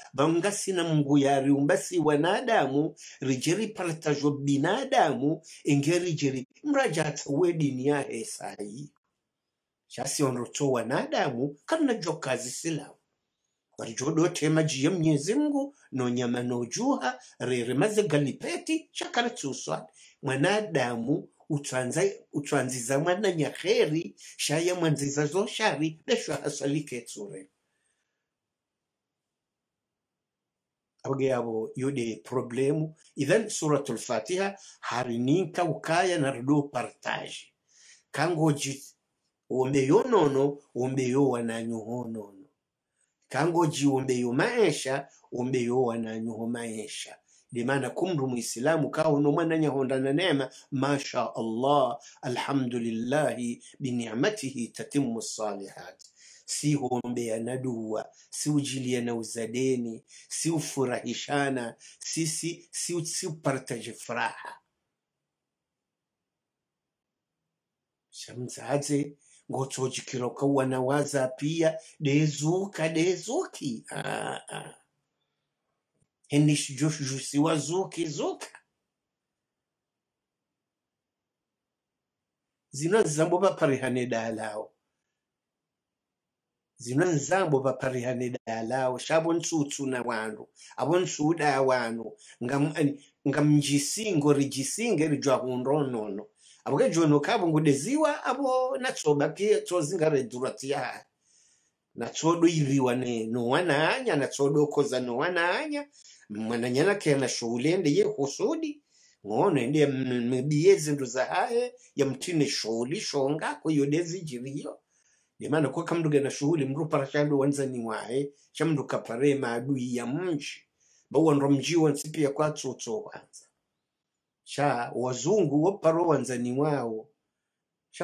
[SPEAKER 1] sina mungu yariumbasi wanadamu rije ripartajwa binadamu enge rije mrajatsa dini ya hesai chasionroto wanadamu karina jokazi silamu walichodote majiya mnyezi mngu nonyama nojuha reremaze galipeti chakala tsuswa mwanadamu utwanziza mwana nyakheri shaya mwanziza zoshari leshwa hasalike tsure yude problemu idhan suratul fatiha harininka ukaya nardo partage kangoji ombeyo nono ombeyo wananyuho nono kangoji ombeyo maesha ombeyo wananyoho maesha limana kumndu muislamu kahono mwananyahondana nema masha allah alhamdulillahi binicmatihi tatimu salihat sihombeana dua na uzadeni siufurahishana sisi siupartaje furaha shamzaze ngotsojikhiloka wanawaza pia dezuka dezuki ah, ah. henishjosiwazuki zuka zino nzambo vaparihane dalawo zino nzambo dalawo shavo ntsutsuna na wanu avo ntsuda wanu ngamjisingori jisinge rijwa nono abo kejonoka abo ngudeziwa abo nacho baki chozingaredhura tiya nachodoiriwa nowanahanya nachodokoza nowanahanya mwananyana kena shoulende ye husudi ngono ndiye mibiye zindu ya mtine shouli shonga kuyo dezijiriyo demana kwa kamndu gena shughuli mndu parashadu wanzani wahe chamndu kapare maadui ya mji bawanrwa mji wansipia kwa tsotso wanza cha wazungu woparo wanzani wao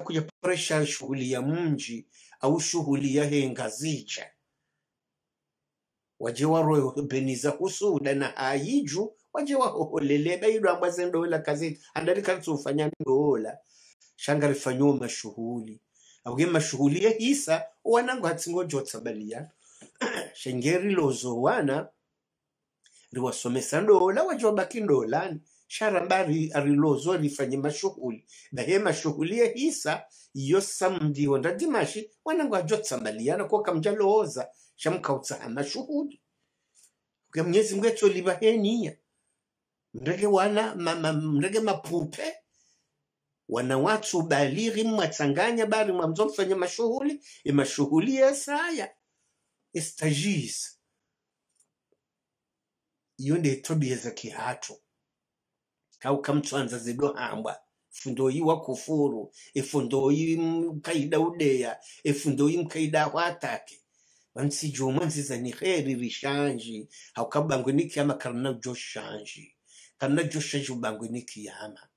[SPEAKER 1] kuja presha shughuli ya mji au shughuli ya henga zicha waje warohebeniza husuda na ayiju waje wahoholele baido ambaze ndola kazi andali kansufanya ndola shangari fanyo mashughuli abwe mashuhuli ya hisa wanango hatsingo jotsabalia shengeri lozo wana riwasomesa ndola waje wabaki ndolani arilozo arilozwa rifanyima na dahema mashughuli ya hisa iyo mndiho nda dimashi wanango ajotsambaliyana ko kamjalowoza shamkautsahama shughuli ke mnyezi mungu etsoliba heniya mreke wana ma, mapupe wana watu baliri mwatsanganya bari mwamzo mfanya mashughuli imashughuli e yesaya estajisa iyo ndeetobia kihatu haukamtsvanza zedu hambwa yi wakufuru yi mkaida udeya yi mkaida hwatake vansijomwa nzizani kheri rishanji haukabangwe ni kiyama karina joshanji karina joshanji ubangwe ni kiyama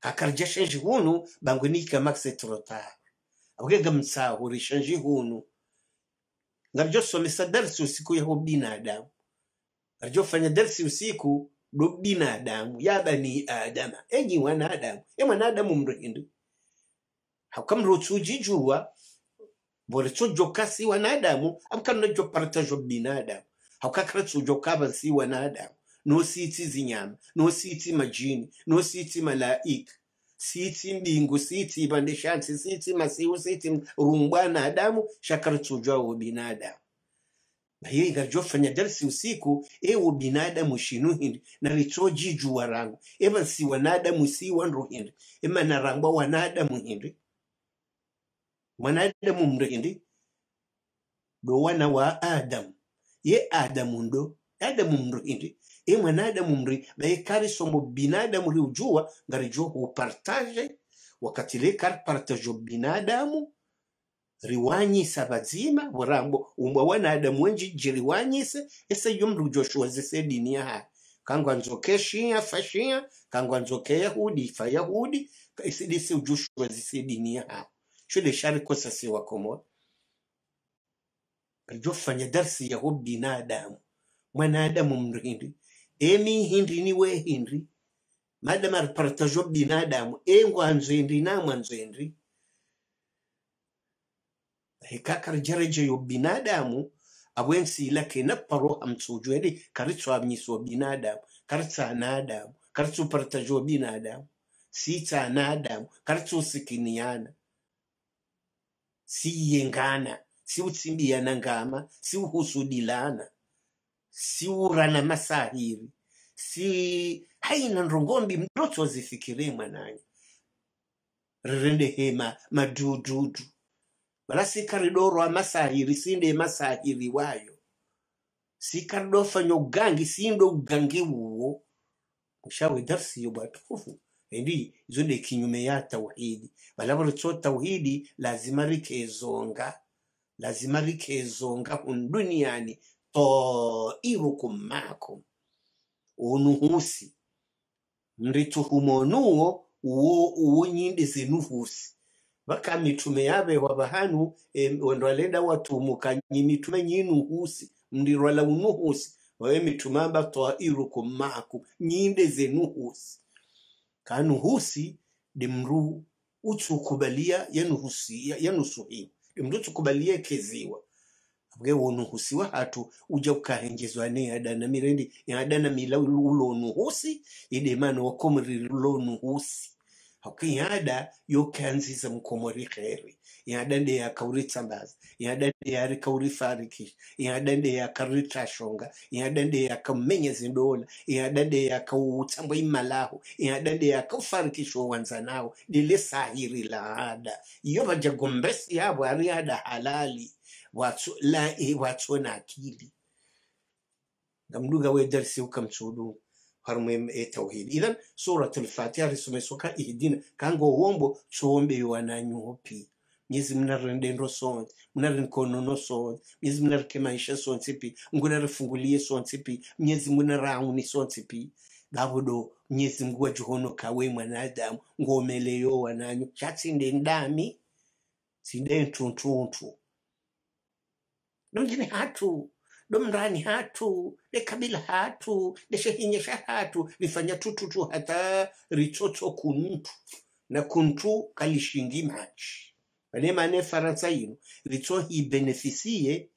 [SPEAKER 1] kakarja shanji hunu bangwe ni kiyama kisetrota abwega mtsahu rishanji hunu ngarijosomesa darsi usiku yaho binadamu fanya darsi usiku binadamu ya bani adama enyi wanadamu e mwanadamu e mrindu hakamrotsujijuwa joka si wanadamu amkannajoparta jo joka haukakaratsujokkaban si ti nositi zinyama nositi majini nositi malaika siti mbingu siti bandeshansi siti si ti rungwa na adamu na binadamu na hiyo ingajofanya dalsi usiku ewo binadamu shinuhindi na lichoji juwa rangu eva si wanadamu si wanru hindi ema narangwa wanadamu hindi mwanadamu mndu hindi do wana wa adamu ye adamu ndo adamu mndu hindi e mwanadamu mri baye kari somo binadamu riujua ngarijua hupartaje wakati le kari partajo binadamu riwanyisa abazima burambo umwe wanadamu wenji jiriwanyise ese yomrujoshuwaze dini yahayi kangwa nzoke shia fashia kangwa nzoke yahudi ifa yahudi isidisi ujushwa zisidini yahawo shule shari kosa si wakomoa rijofanya darsi adamu mwana mwanadamu mrindi emi hindi ni we hindi madam aripartajo binadamu engwanzwendri hindi hekakar yo binadamu abwensi lake na paro amtsujweli karitsu abnyiso binadamu karitsa nadamu karitsu partajo binadamu sitsa nadamu karitsu sikiniana siyengana siutsimbiyana ngama siuhusudilana siurana masahiri si haina ndrongombi mdoto azifikirie mwananya hema madududu bala sikalida orwa masahiri sinde masahiri wayo sikalida ugangi sinde ugangi wuwo mushawe dafsi yo bwatukufu endi izo ni kinyume ya tauhidi bala cho tauhidi lazima likezonga lazima likezonga hun duniani iru makum onuhusi mrituhumonuwo uwo uwo nyindi zinuhusi vakamitumhe yavehwa vahanu e, wandwaleda watumukanyi mitume nyinuhusi mndirwala unuhusi wawe mitume amba twairukum kumaku nyinde zenuhusi kanuhusi de mru utsukubalia yanuhusia yanusuhiwa de mru utsukubalia keziwa abwe husi wa hatu uja ukahengezwa ne adana mirendi adana mila ulonuhusi idemano wakomri husi hoka yada yokanziza mkomori kheri yada nde yakauritambaza yada nde yarikaurifarikisha yada nde yakaritashonga yada nde zindoona yada nde yakautambwa yada nde yakaufarikisha wanza nawo lile sahiri la ada iyo vajagombesi yavo ari ada halali watsona eh, akili ngamduga wedarisiukamtsudungu hari mweme idan sura surat al-fatiha risomesoka ihdina kango wombo chuombewa mna nyuhopi myezi mnarendendo sonse mnarinkonono sonse myezi mnarikemaisha sonse pi mngunarifungulie sonse pi myezi mnarauni sonse pi gavodo mnyezi mngu wajihonoka we mwanadamu ngomeleyo wananyu chatsinde ndami tsinde ntuntuntu nonjini hatu domrani hatu ha hatu ɗe hatu ha vifanya tututu hata ritsotso kuntu na kuntu kalishingi ane mane faransa yino ritso hibenefisiye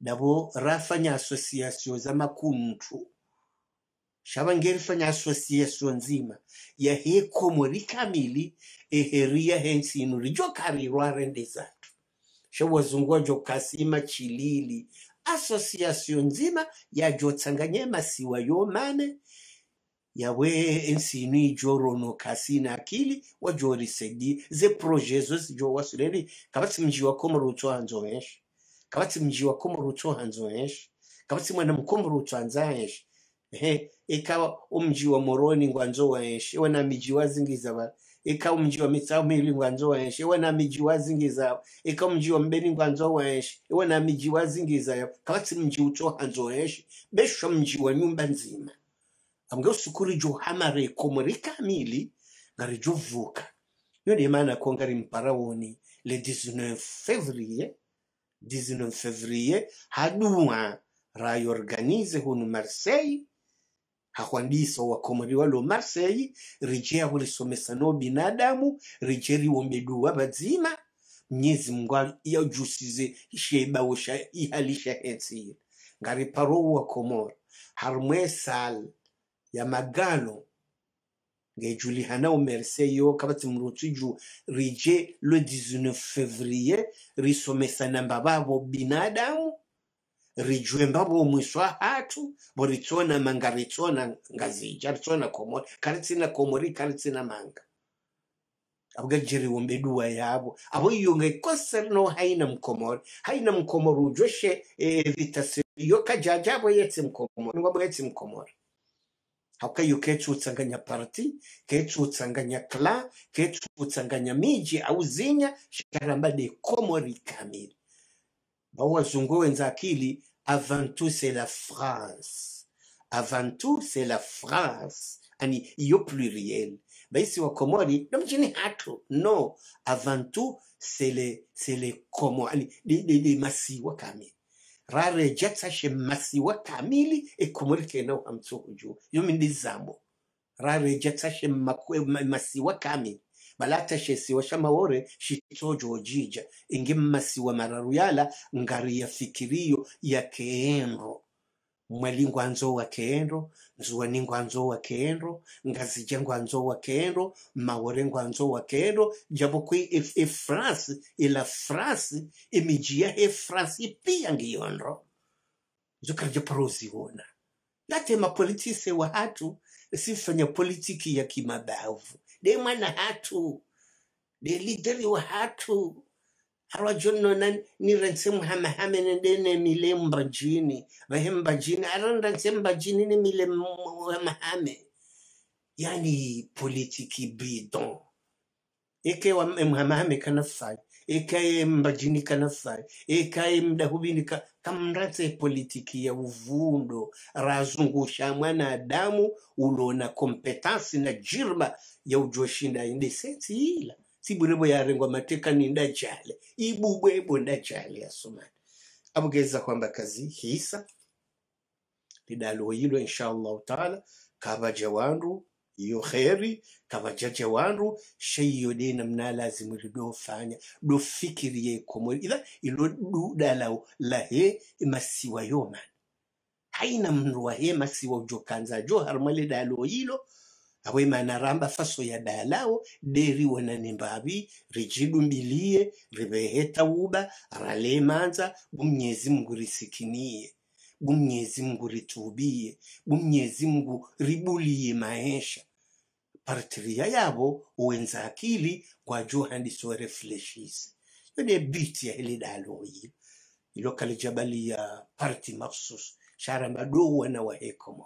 [SPEAKER 1] nabo rafanya association z'amakuntu shavangerifanya association nzima yahekomo rikamili eheria hensi ino rijokari rwarendezatu shawazungua jokasima chilili association nzima yajotsanganye masiwa yomane yawe ensinu ijorono kasi na akili wajorisedi ze projezo zijo wasureri kabatsi mjiwa komoro utwanzo benshi kabatsi mjiwa komoro utwanzo benshi kabatsi mwana mkomoro utwanza benshi ehe ikawa omjiwa moroni ngwanzo wenshi wana mijiwa zingiza bara ikha umjiwa mitsamili ngwanzo wenshe iwena mijiwa zingizayo ikha umjiwa mbeni ngwanzo wenshe iwena mijiwa zingizayo khawatsi mjiwa hanzo wenshe besho mjiwa nyumba nzima jo johamare ikomo rikamili ngari jovuka niyo ndiye maana konga rimparawoni le 19 février 19 février haduwa rayorganize hunu marseille hakwandiisa wakhomeriwa lomarseille riche yakulisomesanawo binadamu riche riwombeduwa padzina mnyezi mungu yajusize shebawo ihalisha hetsire ngari parowa komora harumwe sal ya magano ngejulihana umerseyo kabatsi mrutsiju rije lo 19 février risomesana mbabavo binadamu rijwemba bwomwiswa hatu bo ritsona manga ritsona ngazija ritsona komori karitsina komori karitsina manga abwagiriwombe duwa yabo abo yunga ikose no haina mkomori haina mkomori ujoshe e, vitasiyo kajaja yetse mkomori ngwabo yetse mkomori haukayo ketsutsanganya parti ketsutsanganya kla ketsutsanganya miji au zinya shikaramba de komori kamili bawazungu wenza akili avant tout c'est la france avant tout c'est la france ani iyo pluriel baisi wakomori komori namjini hatu no avant tout c'est le c'est le komo ani de, de, de masiwa kamili rarejatashe tsashe masiwa kamili ekomori kenao hamtsohu juu yo mindizamo masiwa kamili balate siwa shamawore shitojoojija ingimma siwa mararuyala ngari ya fikirio ya keendro mwalingo anzo wa keendro nzuwaningo anzo wa keendro ngazijengo anzo wa keendro maworengo anzo wa jabokwi if, ila france imijia e france ipia ngiyondro zukarja proziwona late mapolitise wa hatu sifanya politiki ya kimadhavu demwana hatu de lideri wa hatu arajonona niranse muhamahame nendene mile mbajini vahe mbajini aranranse mbajini ne mile muhamahame yani politiki bidon eke wa muhamahame kanafanya ekaye mbajinika nasai ekaye mdahubinika kamrase politiki ya uvundo razungusha mwanadamu ulona kompetansi na jirma ya ujoshinda indesensi ila siburebo yarengwa mateka ni ndajale ibubwebo ndachale yasomani abugeza kwamba kazi hisa lidaloyilwa inshallahu taala kabaja wandu iyo kheri kama jaja wanru sheiyo dena mnalazimu lidofanya ye komori idha ilo duda la he masiwa yoman haina mndu he masiwa ujokanza jo harmale dalo ilo awe manaramba faso ya dalao deri wananembabi rijidumbilie ribeheta uba rale manza bumnyezi mgurisikinie risikinie Bumnyezi Mungu ritubie, Bumnyezi Mungu ribulie maisha partiria yabo uwenza akili kwajuwa handisiwerefleshise yode biti yahili daloyi jabali ya parti maksus shara madowa na wahekoma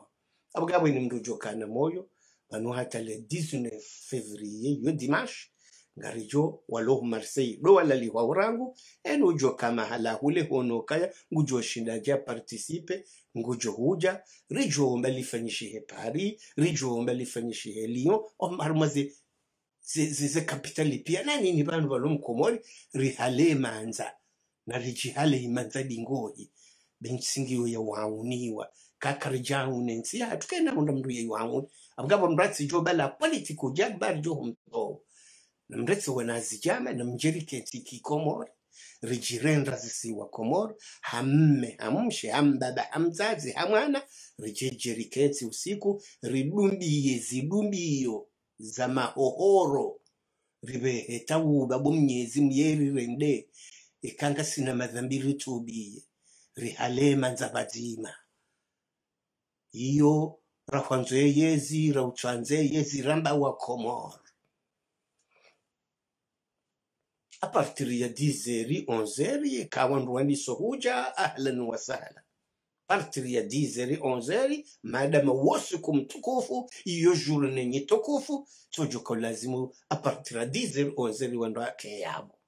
[SPEAKER 1] abugabweni mndu jokana moyo banu hata le 19 fevrier yo dimanche ngarijo walohu marseille do wala liwa urangu en ujo kama hala hule hono kaya ngujo shinda ja participe ngujo huja rijo omba he paris rijo omba lifanyishihe lyon omaruma ze ze kapitali pia nani ni bandu balo mkomori rihale manza na rijihale imanza dingoji bensingiyo ya wauniwa nensi ya tukena unda mdu ya wauni abgabo mratsi jo bala politiko jagbar jo humtowo namretse na namjeriketi kikomori rijirenda zisiwa komoro hamme hamshe hambaba hamzazi hamwana rijejeriketi usiku ridumbiye zidumbiyo za maohoro ribeheta wuba bomnyezi myerirende ikanga sina madhambi ritubiye rihalema nzabadzima iyo rahwanzwe yezi rautswanze yezi ramba wa komoro a partir ya 10h 11h ikawa Mrwaniso ahlan wa sahlan partiri ya dizeri onzeri maadama wosiku mtukufu iyo jurne nye tukufu tujuko lazimu apartira dizeri onzeri wando ake yabo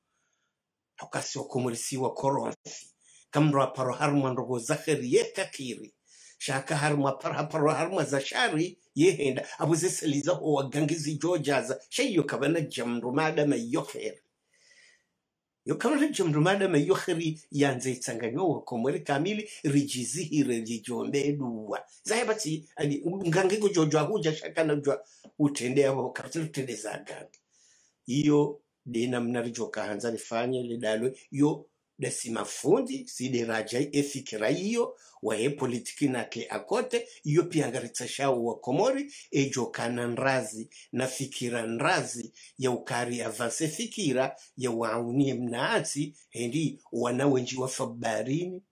[SPEAKER 1] hukasi wakumulisiwa koronsi kamro aparo harma ndogo zakhiri ye kakiri shaka harma parhaparo harma za shari yehenda abuzeseliza owagangizi jojaza sheyo kabana jamru maadama iyo yo khiri yanze yanza wa wakomwere kamili rijizihire lijombeduwa bati ali ngangigo jojwa kuja shakana jwa utendea wao kapitali utendeza gangi iyo dena mnarijoka hanza lifanye lidalwe yo desimafundi sideraja efikira hiyo wayepolitikinake akote iyo piangaritsa shau wa komori ejokana nrazi na fikira nrazi ya ukari avanse fikira ya waaunie mnaati hendi wanawenjiwa fabarini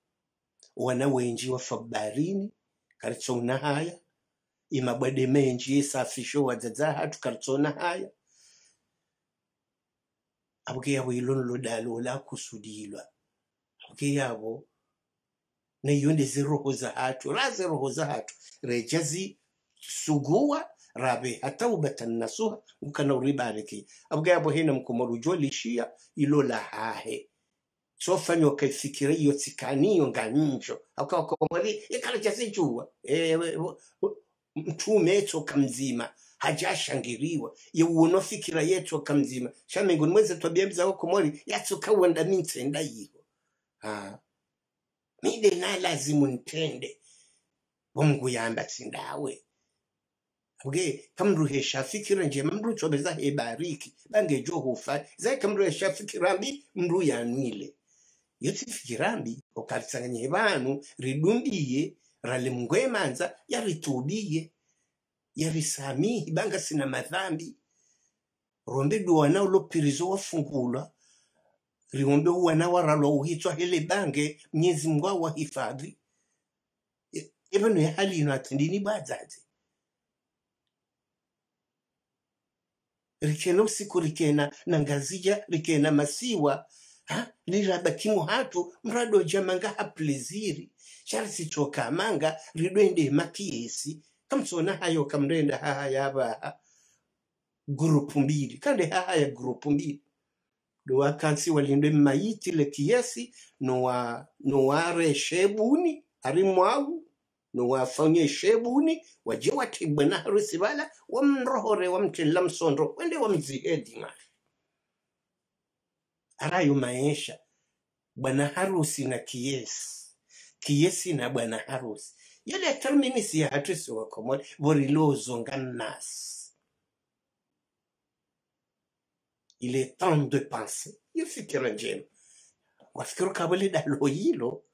[SPEAKER 1] wanawenjiwa fabarini karitsona haya imabwade menji esafisho wadzadza hatu karitsona haya abuke yawe ilonlodalola kusudilwa okiyabo neiyo ndizi roho za hatu raze roho za hatu rejazi suguwa rabe ataubatan nasuha ngukana uribariki abwabo hina mkomoru jolishia ilo la hahe sofani wakaifikira hiyo tsikaniyo nganjo akawakomori ikala jazijua e, eh, mtume etoka kamzima hajashangiriwa ye yeuonofikira yetoka kamzima shamengoni mweze twabia mzawakomori yatsoka yatsuka mintsenda yiho mide lazimu ntende bongu yamba sindawe abwe kamruhesha fikira njema mru chobeza hebariki bange jo hufa zai he shafikira mbi mru yanwile yoti fikira mbi okarisanganye banu ridumbiye ralimngwemanza yaritubiye yarisamihi banga sina madhambi rombe duwana ulopirizo wafungulwa riombe uwana waralwa hele bange mnyezi hifadhi awahifadhi epano hali ino atindini bwadzadze rikena usiku rikena nangazija rikena masiwa niraba kimu hatu mrado jamanga hapleziri charisitoka manga ridwende makiesi kamtsona hayo kamrenda haha yabaha gurupu mbili kande hahaya grupu gurupu mbili luwakansi walinde mmayitile kiyesi noware shebuni ari mwawu nowafanye shebuni waje watibwe nahari sibala wamrohore wamtella msondro kwende wamzihedi arayo maesha bwana harusi na kiyesi kiyesi na bwana harusi yale terminisi ya hatisi wakomole vorilozonga nasi il est temps de penser Il faut que njema wafikiro kabole dalo hilo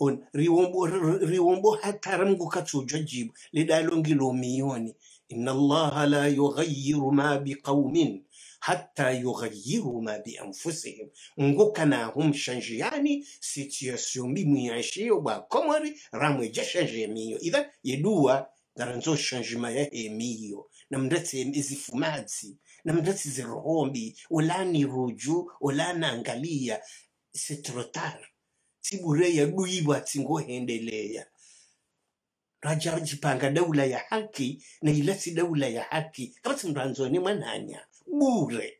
[SPEAKER 1] on riwombo riwombo hataram gukachujo Le lidalo lo miyoni inna Allah la yughayyiru ma bi qawmin. hatta yughayyiru ma bi anfusihim. bianfusihim ngukanahum shanjiani situation mbi mwiyanshiyo ba komori ramweja shanje miyo idha yeduwa garanzo shanjima ya miyo namndetse ezifumazi namndasizirombi olaniruju olanangalia setrotar tsibureya duibwa tsingohendeleya rajajipanga daula ya haki na si daula ya haki kama simranzoni mwananya bure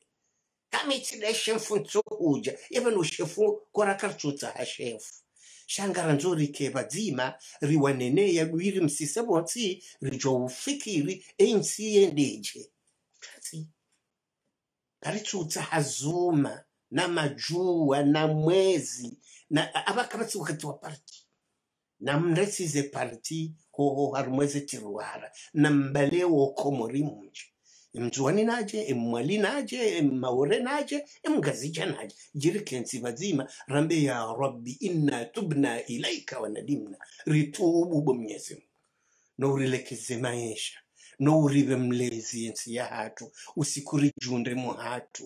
[SPEAKER 1] kama itsida shefu ntsohuja yevano shefu korakartsutsa ha shefu shangara nzo rikevadzima riwaneneya duiri msise vonsi rijo ufikiri ensi yendeje garitsutsa hazuma n'amajuwa na mwezi na abaka batsiukatiwa parti namretsize parti hoho harumweze tiruhara nambalewo komori munje naje emmwali naje emmaore naje emgazija naje jirikensi bazima rambe ya rabbi inna tubna ilaika wanadimna ritubu bwa nourilekeze maesha na nourive muleziensi hatu usikurijunde muhatu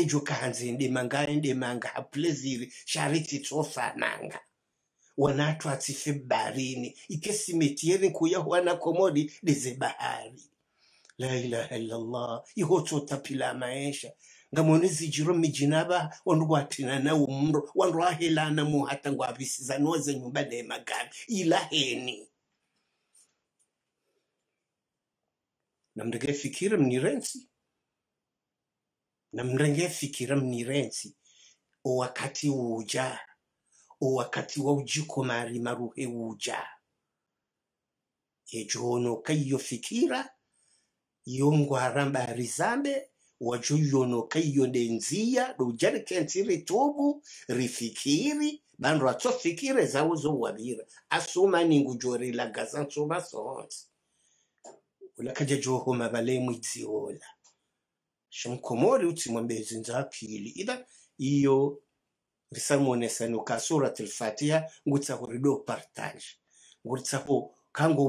[SPEAKER 1] ejo kahanze ndemanga ndemanga hapuleziri sharititsofamanga wanatu atsife baharini ikesimetiyeri nkuya huana komodi deze bahari la ilaha illallah ihotsotapila maesha ngamone zijiro mijinaba wandugwatinana umro wandwahilana muhata ngwavisizanoze nyumba nemagabi ilaheni namndraindray fikira amin'ny rentsy namndraindray fikira amin'ny rentsy o wakati uja o wakati wa ujuko mari maruhe uja ejonoka iyo fikira iyo ngwaramba rizambe wajo yonoka iyo denzia rujare kensi ritubu rifikiri banro atsofikire zawo zowabira asuma ningujorelagaza nsuma sonsi ulakhaja johoma bale mwitsiola shimkomori utsimwambezi nzakhili ila iyo risamonesano ka surat lfatiha ngutsa huri do partage ngutsa ho kango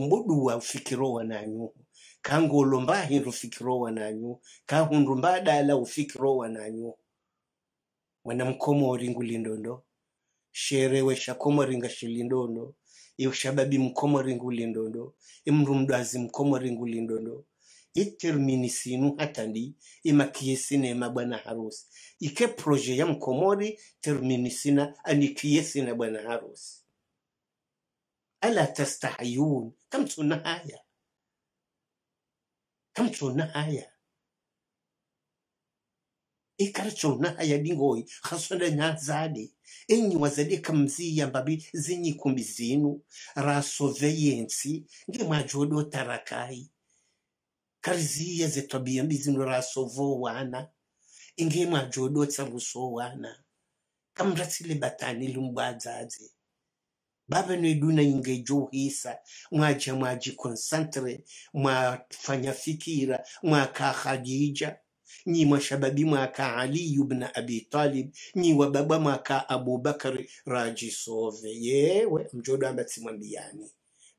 [SPEAKER 1] wa ufikiro wananyuhu kango ulomba hindu ufikiro wananyuhu kahundu mbadala ufikiro wananyuhu mwana mkomori ngulindondo sherewe shakomori ngashilindondo yoshababi mkomori ngulindondo imrumdwazi mkomori ngulindondo itermini sinu hatandi imakiye sinema bwana harusi ike proje ya mkomori termini sina anikiye sina bwana harusi ala tastahiyun kamtuna haya kamtuna haya ekara chona ayalingoyi khasona nyazale enyiwa zali kamziyambabi zinyikumbi zinu rasoveyensi majodo tarakai kariziya zetabia mbizinu rasovo wana majodo tsanguso wana kamratsile batani lumbwadzaze baba noiduna ingejuhisa mwaja mwajikonsantre mwafanya fikira mwakahadija nyi mwashababi mwaka Ali ibn abi talib nyi wababa mwaka abubakari rajisove yewe mjodo amba timwambiani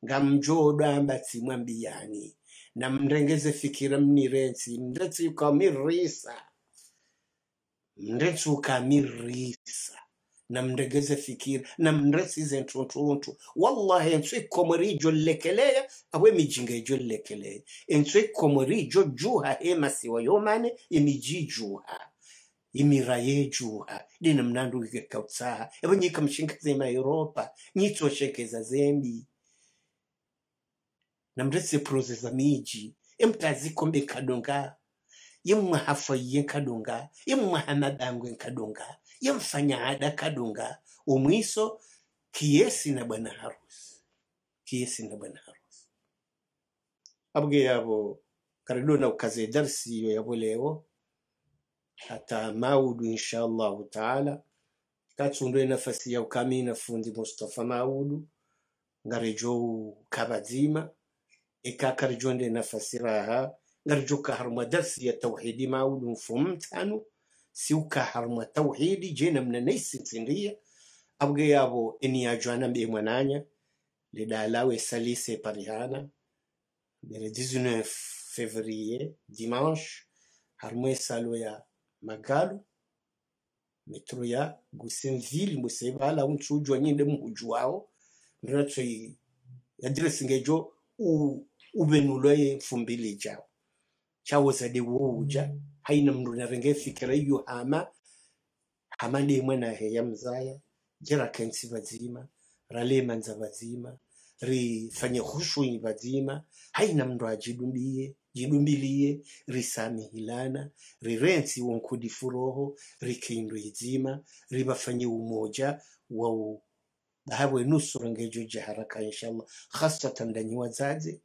[SPEAKER 1] nga mjodo amba timwambiani na mrengeze fikira mnirensi mndetsi ukamirisa mndetsi ukamirisa namndegeze fikira namndresize ntuntu untu wallahi entswikkomo riijo llekeleya awe mijinga emijinga ejo enswe entswikkomo riijo juha emasiwa yomane imiji juha imira yejuha dina mnandu mnandugike kautsaha ebo nyika mshinkaze ma europa nyitsoshekeza zembi namrese proze za miji emtazikombe kadonga yemwahafa ye kadonga yemwahamadangwe kadonga yamfanyaada kadunga umwiso kiyesi na bwana harusi kiyesi na bwana harusi abwe yabo karidona ukaze darsi iyo yabolewo hata maudu insha allahu taala katsundwe nafasi ya ukamina fundi mustafa maudu ngarejou kabadzima ekakarijonde nafasi raha ngarijuka darsi ya tauhidi maudu mfumtano siwka harma mna jenamna naisinsindiya abge yabo eniyajwana mbe mwananya le dalawe salise parihana le 19 fevrier dimanche harmo esalo ya magalu metro ya gusenville musebala unchujwa nyinde muhujwao ndiratso yadiresi ngejo ubenulwe fumbili jawo chawozade wouja mm -hmm haina mndu fikira iyo hama hama na naheya mzaya jera kensi vazima ralemanza vazima rifanye ni vazima haina mndu ajidumbiye jidumbiliye risamihilana rirensi wonkudi furoho rikindu izima ribafanye umoja wau dhahabu nusu ngejo jaharaka inshallah khasatan danyi wazazi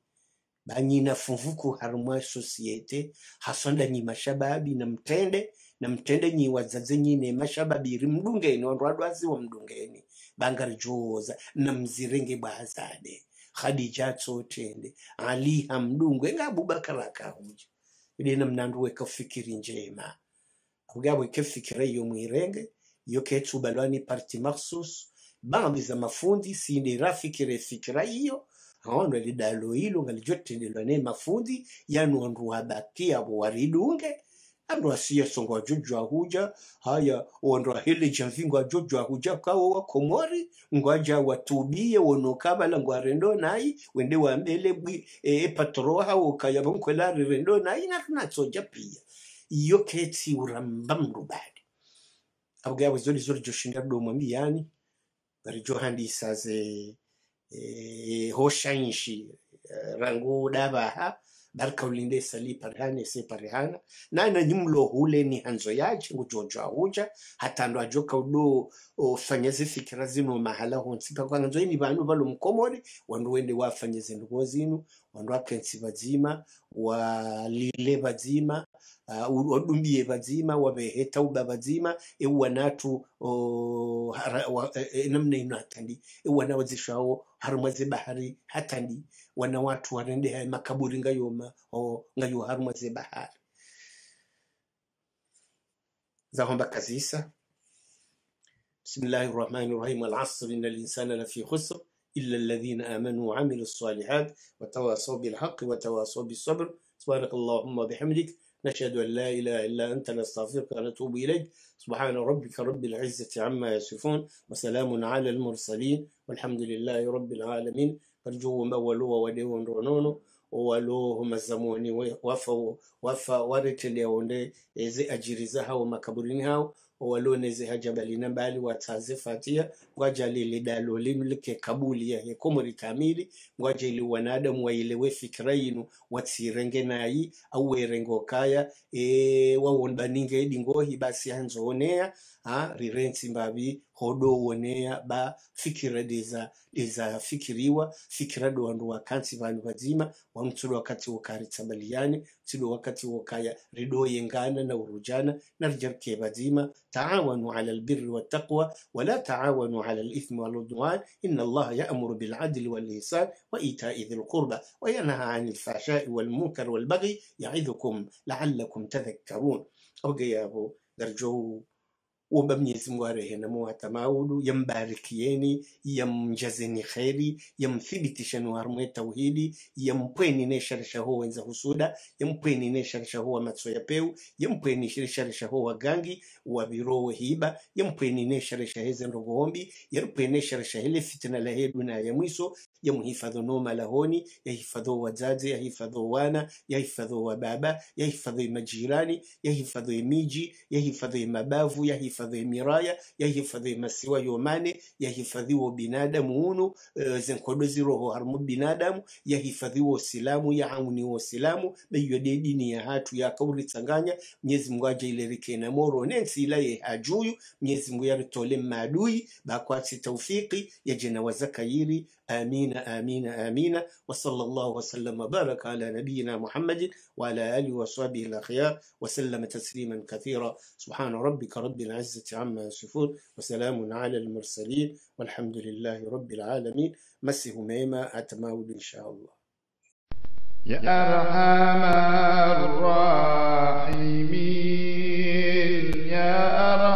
[SPEAKER 1] banyina fuvuku harumwa sosiete hasonda nyi mashababi na mtende na mtende nyi wazazi nyine mashababi iri mdungeni wandwadwazi wa mdungeni bangarjoza na mzirenge bwazade khadija tsotende ali hamdungwe abubakara abubakar akahuja na mnandu weka fikiri njema ugabo kefikira yo mwirenge yo balwani parti bambi za mafundi ni rafikire fikira hiyo ano lidalo ilo ngalijotendela ne mafundi yanu andu abakia abo waridunge andu asiya songo ajojo ahuja haya wandu aheleja mvingo ajojo ahuja kawo wakomori ngwaja watubie wonokabala ngwarendo nayi wende wambele bwi e, e patroha wokaya bonkwelari rendo nayi natunatsoja pia iyo ketsi uramba mrubali abugaya wizoli zoli joshinda domwambi yani bari johandisaze Eh, hoshanshi eh, rangu dabaha barkaulinde sali parhane se parhana na na nyimlo hule ni hanzo yaje ngujonjwa hata hatando ajoka udo ofanyeze fikira zino mahala honsika kwa nzo ni bantu balo mkomori wandu wende wafanyeze ndugo zinu wandu akensi bazima walile bazima uh, odumbie bazima wabeheta uba bazima ewanatu uh, e, e, namna ino hatandi ewana wazishao harumwaze bahari hatandi wana watu wanendeha makaburi ngayoma o ngayo harumwaze bahari zahomba kazisa بسم الله الرحمن الرحيم والعصر إن الإنسان لفي خسر إلا الذين آمنوا وعملوا الصالحات وتواصوا بالحق وتواصوا بالصبر سبحانك اللهم وبحمدك نشهد أن لا إله إلا أنت نستغفرك ونتوب إليك سبحان ربك رب العزة عما يصفون وسلام على المرسلين والحمد لله رب العالمين أرجوهم أولوه وديهم رونونه owaloho mazamuni wafa waritelea onde ezi ajiri za hao owaloneze hajabalina bali watsaze fatia ngwaja lilidalo linu like kabuli yahe komori kamili ngwaja ili wanadamu wailewe fikira na watsirenge nayi auwerengo kaya e, ninge edingohi basi hanzoonea ha, rirensi mbabi hodo woneya ba fikira deza deza fikiriwa fikira do wandu wakansi vanhu wa wamtsiɗo wakati wakari tsabaliyani tsiɗo wakati wakaya rido yengana na urujana na narjarke vazima taawanu ala wa wattaqwa wala taawanu ala alithmi waludwan inna allaha ya'muru bil'adli walihsan wa ita'i dhil qurba wa yanha 'anil fahsha'i والمنكر والبغي يعظكم لعلكم تذكرون أوجي أبو درجو uomba Mwenyezi Mungu arehemu watamaulu, yambarikieni, yamjazeni kheri, yamthibitisheni warumwe tauhidi, yampweni sharisha ho wenza husuda, yampweni sharisha ho matso ya peu, yampweni sharisha ho wagangi wabirowe hiba, yampweni sharisha heze ndogoombi, yampweni sharisha hele fitna la hedu na ya mwiso, yamhifadho noma lahoni, yahifadho wazazi, yahifadho wana, yahifadho wababa, yahifadho majirani, yahifadho miji, yahifadho mabavu, yahifadho yahifadhi miraya yahifadhi masiwa yomane yahifadhiwo binadamu uno uh, zenkodo ziroho harmu binadamu yahifadhiwo silamu ya hauni wa silamu beiyo de dini ya hatu ya kauri yakauritsanganya mnyezi rike na moro nensi ila ye hajuyu mnyezi mungu yaritole mmaadui bakwatsi taufiki yajena wazakayiri آمين آمين آمين وصلى الله وسلم وبارك على نبينا محمد وعلى آله وصحبه الأخيار وسلم تسليما كثيرا سبحان ربك رب العزة العزة عما يصفون وسلام على المرسلين والحمد لله رب العالمين مسي هميمة أتماول إن شاء الله يا أرحم الراحمين يا أرحم